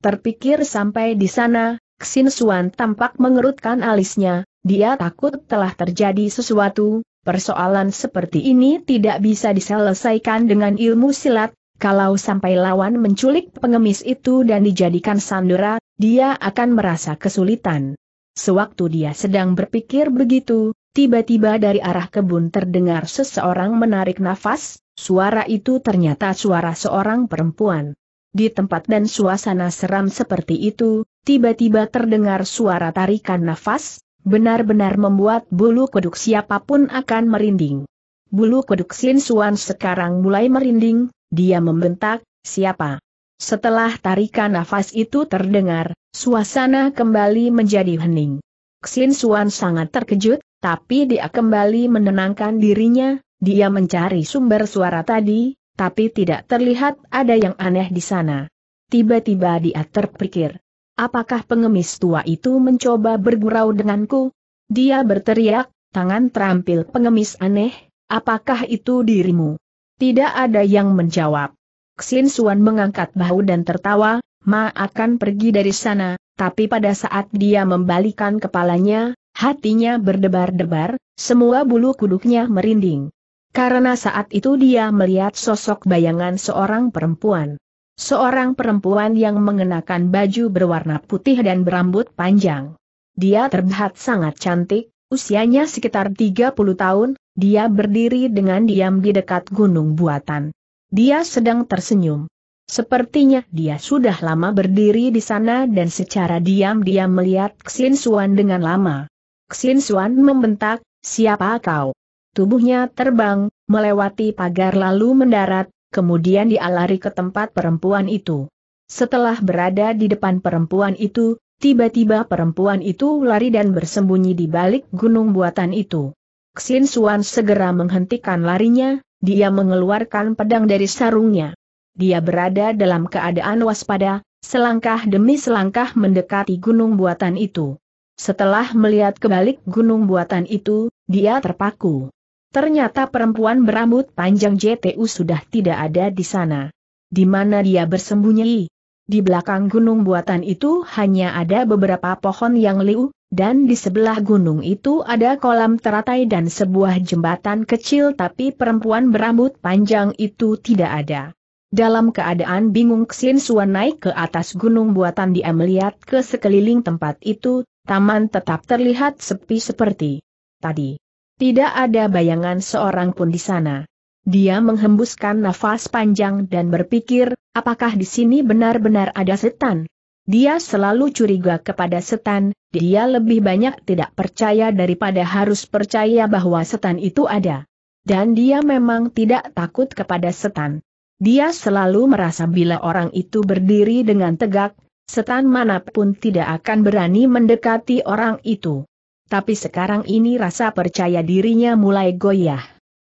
Terpikir sampai di sana, Xin Suan tampak mengerutkan alisnya, dia takut telah terjadi sesuatu, persoalan seperti ini tidak bisa diselesaikan dengan ilmu silat, kalau sampai lawan menculik pengemis itu dan dijadikan sandera, dia akan merasa kesulitan. Sewaktu dia sedang berpikir begitu, Tiba-tiba dari arah kebun terdengar seseorang menarik nafas, suara itu ternyata suara seorang perempuan. Di tempat dan suasana seram seperti itu, tiba-tiba terdengar suara tarikan nafas, benar-benar membuat bulu kuduk siapapun akan merinding. Bulu kuduk Sin Suan sekarang mulai merinding, dia membentak, siapa? Setelah tarikan nafas itu terdengar, suasana kembali menjadi hening. Xin Suan sangat terkejut, tapi dia kembali menenangkan dirinya, dia mencari sumber suara tadi, tapi tidak terlihat ada yang aneh di sana. Tiba-tiba dia terpikir, apakah pengemis tua itu mencoba bergurau denganku? Dia berteriak, tangan terampil pengemis aneh, apakah itu dirimu? Tidak ada yang menjawab. Xin Suan mengangkat bahu dan tertawa, Ma akan pergi dari sana, tapi pada saat dia membalikan kepalanya, Hatinya berdebar-debar, semua bulu kuduknya merinding. Karena saat itu dia melihat sosok bayangan seorang perempuan. Seorang perempuan yang mengenakan baju berwarna putih dan berambut panjang. Dia terlihat sangat cantik, usianya sekitar 30 tahun, dia berdiri dengan diam di dekat gunung buatan. Dia sedang tersenyum. Sepertinya dia sudah lama berdiri di sana dan secara diam-diam melihat Xin Suan dengan lama. Xin Xuan membentak, siapa kau? Tubuhnya terbang, melewati pagar lalu mendarat, kemudian dialari ke tempat perempuan itu. Setelah berada di depan perempuan itu, tiba-tiba perempuan itu lari dan bersembunyi di balik gunung buatan itu. Xin Xuan segera menghentikan larinya, dia mengeluarkan pedang dari sarungnya. Dia berada dalam keadaan waspada, selangkah demi selangkah mendekati gunung buatan itu. Setelah melihat kebalik gunung buatan itu, dia terpaku. Ternyata perempuan berambut panjang JTU sudah tidak ada di sana. Di mana dia bersembunyi? Di belakang gunung buatan itu hanya ada beberapa pohon yang liu, dan di sebelah gunung itu ada kolam teratai dan sebuah jembatan kecil tapi perempuan berambut panjang itu tidak ada. Dalam keadaan bingung Xin Suan naik ke atas gunung buatan dia melihat ke sekeliling tempat itu, taman tetap terlihat sepi seperti tadi. Tidak ada bayangan seorang pun di sana. Dia menghembuskan nafas panjang dan berpikir, apakah di sini benar-benar ada setan? Dia selalu curiga kepada setan, dia lebih banyak tidak percaya daripada harus percaya bahwa setan itu ada. Dan dia memang tidak takut kepada setan. Dia selalu merasa bila orang itu berdiri dengan tegak, setan manapun tidak akan berani mendekati orang itu. Tapi sekarang ini rasa percaya dirinya mulai goyah.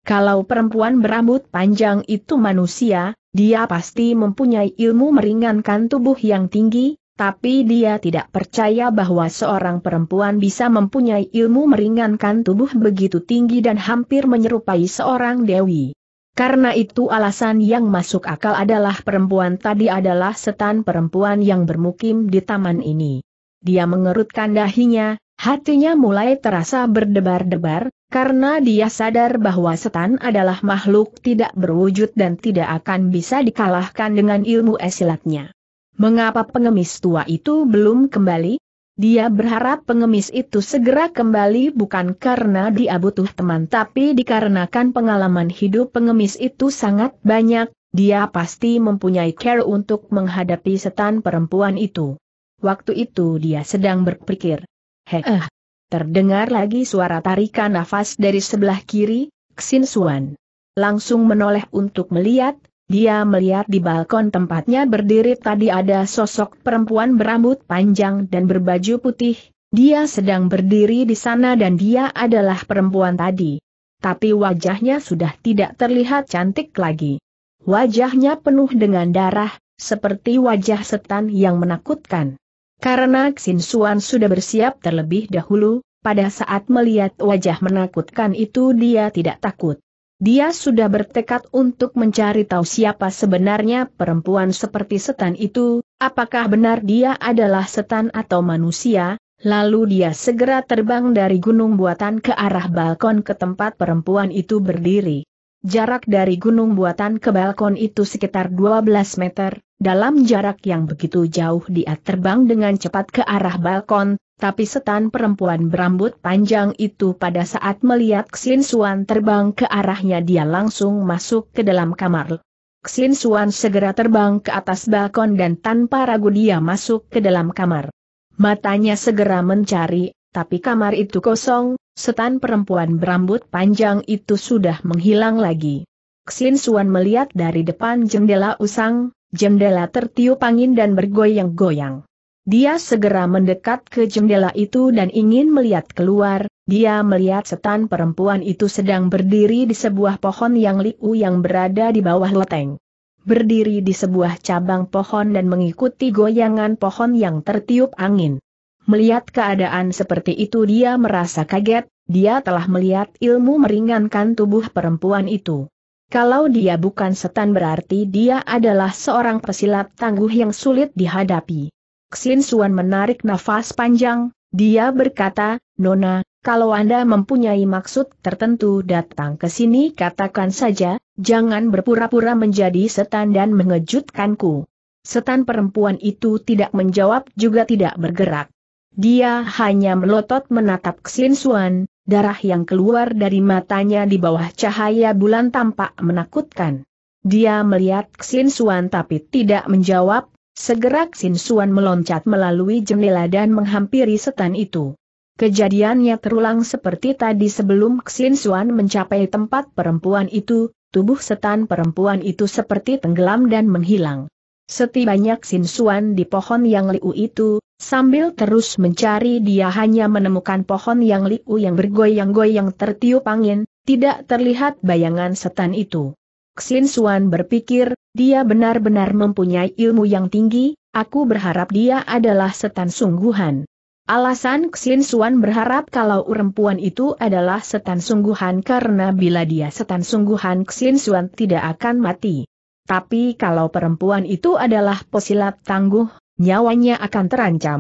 Kalau perempuan berambut panjang itu manusia, dia pasti mempunyai ilmu meringankan tubuh yang tinggi, tapi dia tidak percaya bahwa seorang perempuan bisa mempunyai ilmu meringankan tubuh begitu tinggi dan hampir menyerupai seorang dewi. Karena itu alasan yang masuk akal adalah perempuan tadi adalah setan perempuan yang bermukim di taman ini. Dia mengerutkan dahinya, hatinya mulai terasa berdebar-debar, karena dia sadar bahwa setan adalah makhluk tidak berwujud dan tidak akan bisa dikalahkan dengan ilmu esilatnya. Mengapa pengemis tua itu belum kembali? Dia berharap pengemis itu segera kembali bukan karena dia butuh teman tapi dikarenakan pengalaman hidup pengemis itu sangat banyak, dia pasti mempunyai care untuk menghadapi setan perempuan itu. Waktu itu dia sedang berpikir. eh. terdengar lagi suara tarikan nafas dari sebelah kiri, Xin Suan. Langsung menoleh untuk melihat, dia melihat di balkon tempatnya berdiri tadi ada sosok perempuan berambut panjang dan berbaju putih, dia sedang berdiri di sana dan dia adalah perempuan tadi. Tapi wajahnya sudah tidak terlihat cantik lagi. Wajahnya penuh dengan darah, seperti wajah setan yang menakutkan. Karena Xin Suan sudah bersiap terlebih dahulu, pada saat melihat wajah menakutkan itu dia tidak takut. Dia sudah bertekad untuk mencari tahu siapa sebenarnya perempuan seperti setan itu, apakah benar dia adalah setan atau manusia, lalu dia segera terbang dari gunung buatan ke arah balkon ke tempat perempuan itu berdiri. Jarak dari gunung buatan ke balkon itu sekitar 12 meter, dalam jarak yang begitu jauh dia terbang dengan cepat ke arah balkon, tapi setan perempuan berambut panjang itu pada saat melihat Xin Suan terbang ke arahnya dia langsung masuk ke dalam kamar. Xin Suan segera terbang ke atas balkon dan tanpa ragu dia masuk ke dalam kamar. Matanya segera mencari, tapi kamar itu kosong, setan perempuan berambut panjang itu sudah menghilang lagi. Xin Suan melihat dari depan jendela usang, jendela tertiup angin dan bergoyang-goyang. Dia segera mendekat ke jendela itu dan ingin melihat keluar, dia melihat setan perempuan itu sedang berdiri di sebuah pohon yang liu yang berada di bawah leteng, Berdiri di sebuah cabang pohon dan mengikuti goyangan pohon yang tertiup angin. Melihat keadaan seperti itu dia merasa kaget, dia telah melihat ilmu meringankan tubuh perempuan itu. Kalau dia bukan setan berarti dia adalah seorang pesilat tangguh yang sulit dihadapi. Xin Suan menarik nafas panjang, dia berkata, Nona, kalau Anda mempunyai maksud tertentu datang ke sini katakan saja, jangan berpura-pura menjadi setan dan mengejutkanku. Setan perempuan itu tidak menjawab juga tidak bergerak. Dia hanya melotot menatap Xin Suan, darah yang keluar dari matanya di bawah cahaya bulan tampak menakutkan. Dia melihat Xin Suan tapi tidak menjawab, Segera Xin Suan meloncat melalui jendela dan menghampiri setan itu. Kejadiannya terulang seperti tadi sebelum Xin Suan mencapai tempat perempuan itu, tubuh setan perempuan itu seperti tenggelam dan menghilang. Setibanya Xin Suan di pohon yang liu itu, sambil terus mencari dia hanya menemukan pohon yang liu yang bergoyang-goyang tertiup angin, tidak terlihat bayangan setan itu. Xin Suan berpikir, dia benar-benar mempunyai ilmu yang tinggi, aku berharap dia adalah setan sungguhan. Alasan Xin Suan berharap kalau perempuan itu adalah setan sungguhan karena bila dia setan sungguhan Xin Suan tidak akan mati. Tapi kalau perempuan itu adalah posilat tangguh, nyawanya akan terancam.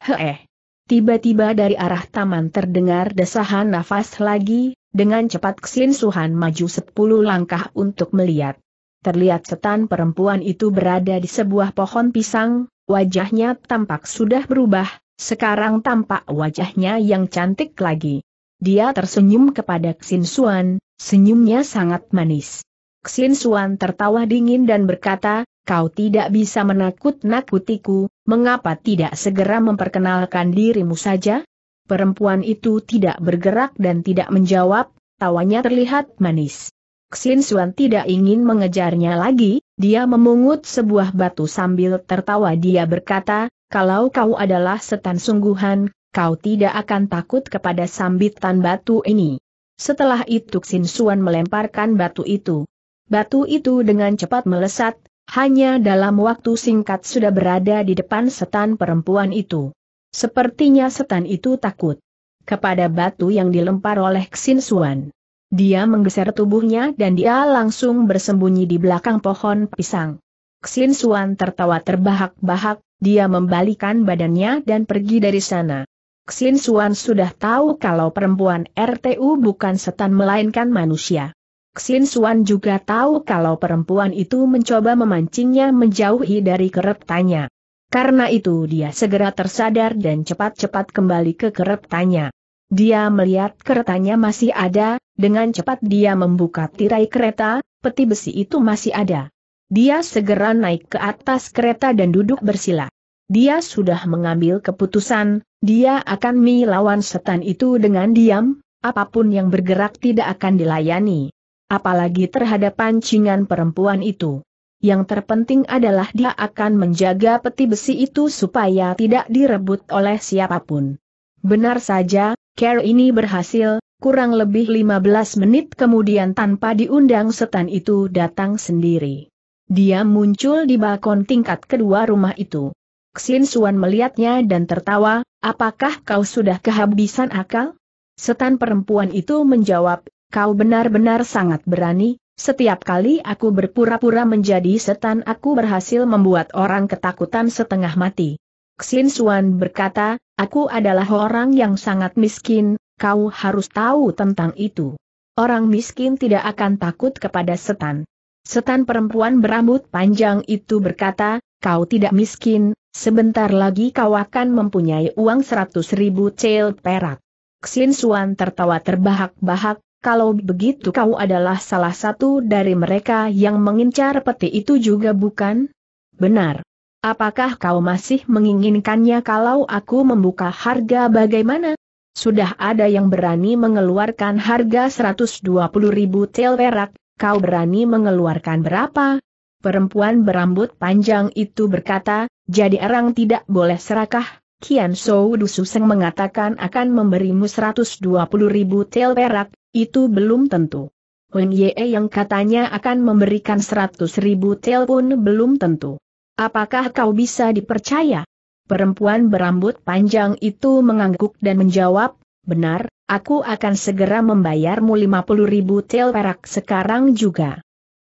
Hehe. Tiba-tiba dari arah taman terdengar desahan nafas lagi, dengan cepat Xin Suhan maju sepuluh langkah untuk melihat. Terlihat setan perempuan itu berada di sebuah pohon pisang, wajahnya tampak sudah berubah, sekarang tampak wajahnya yang cantik lagi. Dia tersenyum kepada Xin Suan, senyumnya sangat manis. Xin Suan tertawa dingin dan berkata, kau tidak bisa menakut-nakutiku, mengapa tidak segera memperkenalkan dirimu saja? Perempuan itu tidak bergerak dan tidak menjawab, tawanya terlihat manis. Xin Xuan tidak ingin mengejarnya lagi, dia memungut sebuah batu sambil tertawa dia berkata, kalau kau adalah setan sungguhan, kau tidak akan takut kepada sambitan batu ini. Setelah itu Xin Xuan melemparkan batu itu. Batu itu dengan cepat melesat, hanya dalam waktu singkat sudah berada di depan setan perempuan itu. Sepertinya setan itu takut kepada batu yang dilempar oleh Xin Xuan. Dia menggeser tubuhnya dan dia langsung bersembunyi di belakang pohon pisang. Xin Suan tertawa terbahak-bahak, dia membalikan badannya dan pergi dari sana. Xin Suan sudah tahu kalau perempuan RTU bukan setan melainkan manusia. Xin Suan juga tahu kalau perempuan itu mencoba memancingnya menjauhi dari keretanya. Karena itu dia segera tersadar dan cepat-cepat kembali ke keretanya. Dia melihat keretanya masih ada, dengan cepat dia membuka tirai kereta, peti besi itu masih ada. Dia segera naik ke atas kereta dan duduk bersila. Dia sudah mengambil keputusan, dia akan melawan setan itu dengan diam, apapun yang bergerak tidak akan dilayani. Apalagi terhadap pancingan perempuan itu. Yang terpenting adalah dia akan menjaga peti besi itu supaya tidak direbut oleh siapapun. Benar saja, Care ini berhasil, kurang lebih 15 menit kemudian tanpa diundang setan itu datang sendiri. Dia muncul di balkon tingkat kedua rumah itu. Xin Suan melihatnya dan tertawa, apakah kau sudah kehabisan akal? Setan perempuan itu menjawab, kau benar-benar sangat berani, setiap kali aku berpura-pura menjadi setan aku berhasil membuat orang ketakutan setengah mati. Xin Suan berkata, aku adalah orang yang sangat miskin, kau harus tahu tentang itu. Orang miskin tidak akan takut kepada setan. Setan perempuan berambut panjang itu berkata, kau tidak miskin, sebentar lagi kau akan mempunyai uang seratus ribu cel perak. Xin Suan tertawa terbahak-bahak, kalau begitu kau adalah salah satu dari mereka yang mengincar peti itu juga bukan? Benar. Apakah kau masih menginginkannya kalau aku membuka harga bagaimana? sudah ada yang berani mengeluarkan harga 120 ribu tel perak, kau berani mengeluarkan berapa? Perempuan berambut panjang itu berkata, jadi orang tidak boleh serakah, Kian Sou Dususeng mengatakan akan memberimu 120 ribu tel perak, itu belum tentu. Wen Ye yang katanya akan memberikan 100 ribu tel pun belum tentu. Apakah kau bisa dipercaya? Perempuan berambut panjang itu mengangguk dan menjawab, benar, aku akan segera membayarmu 50 ribu tel perak sekarang juga.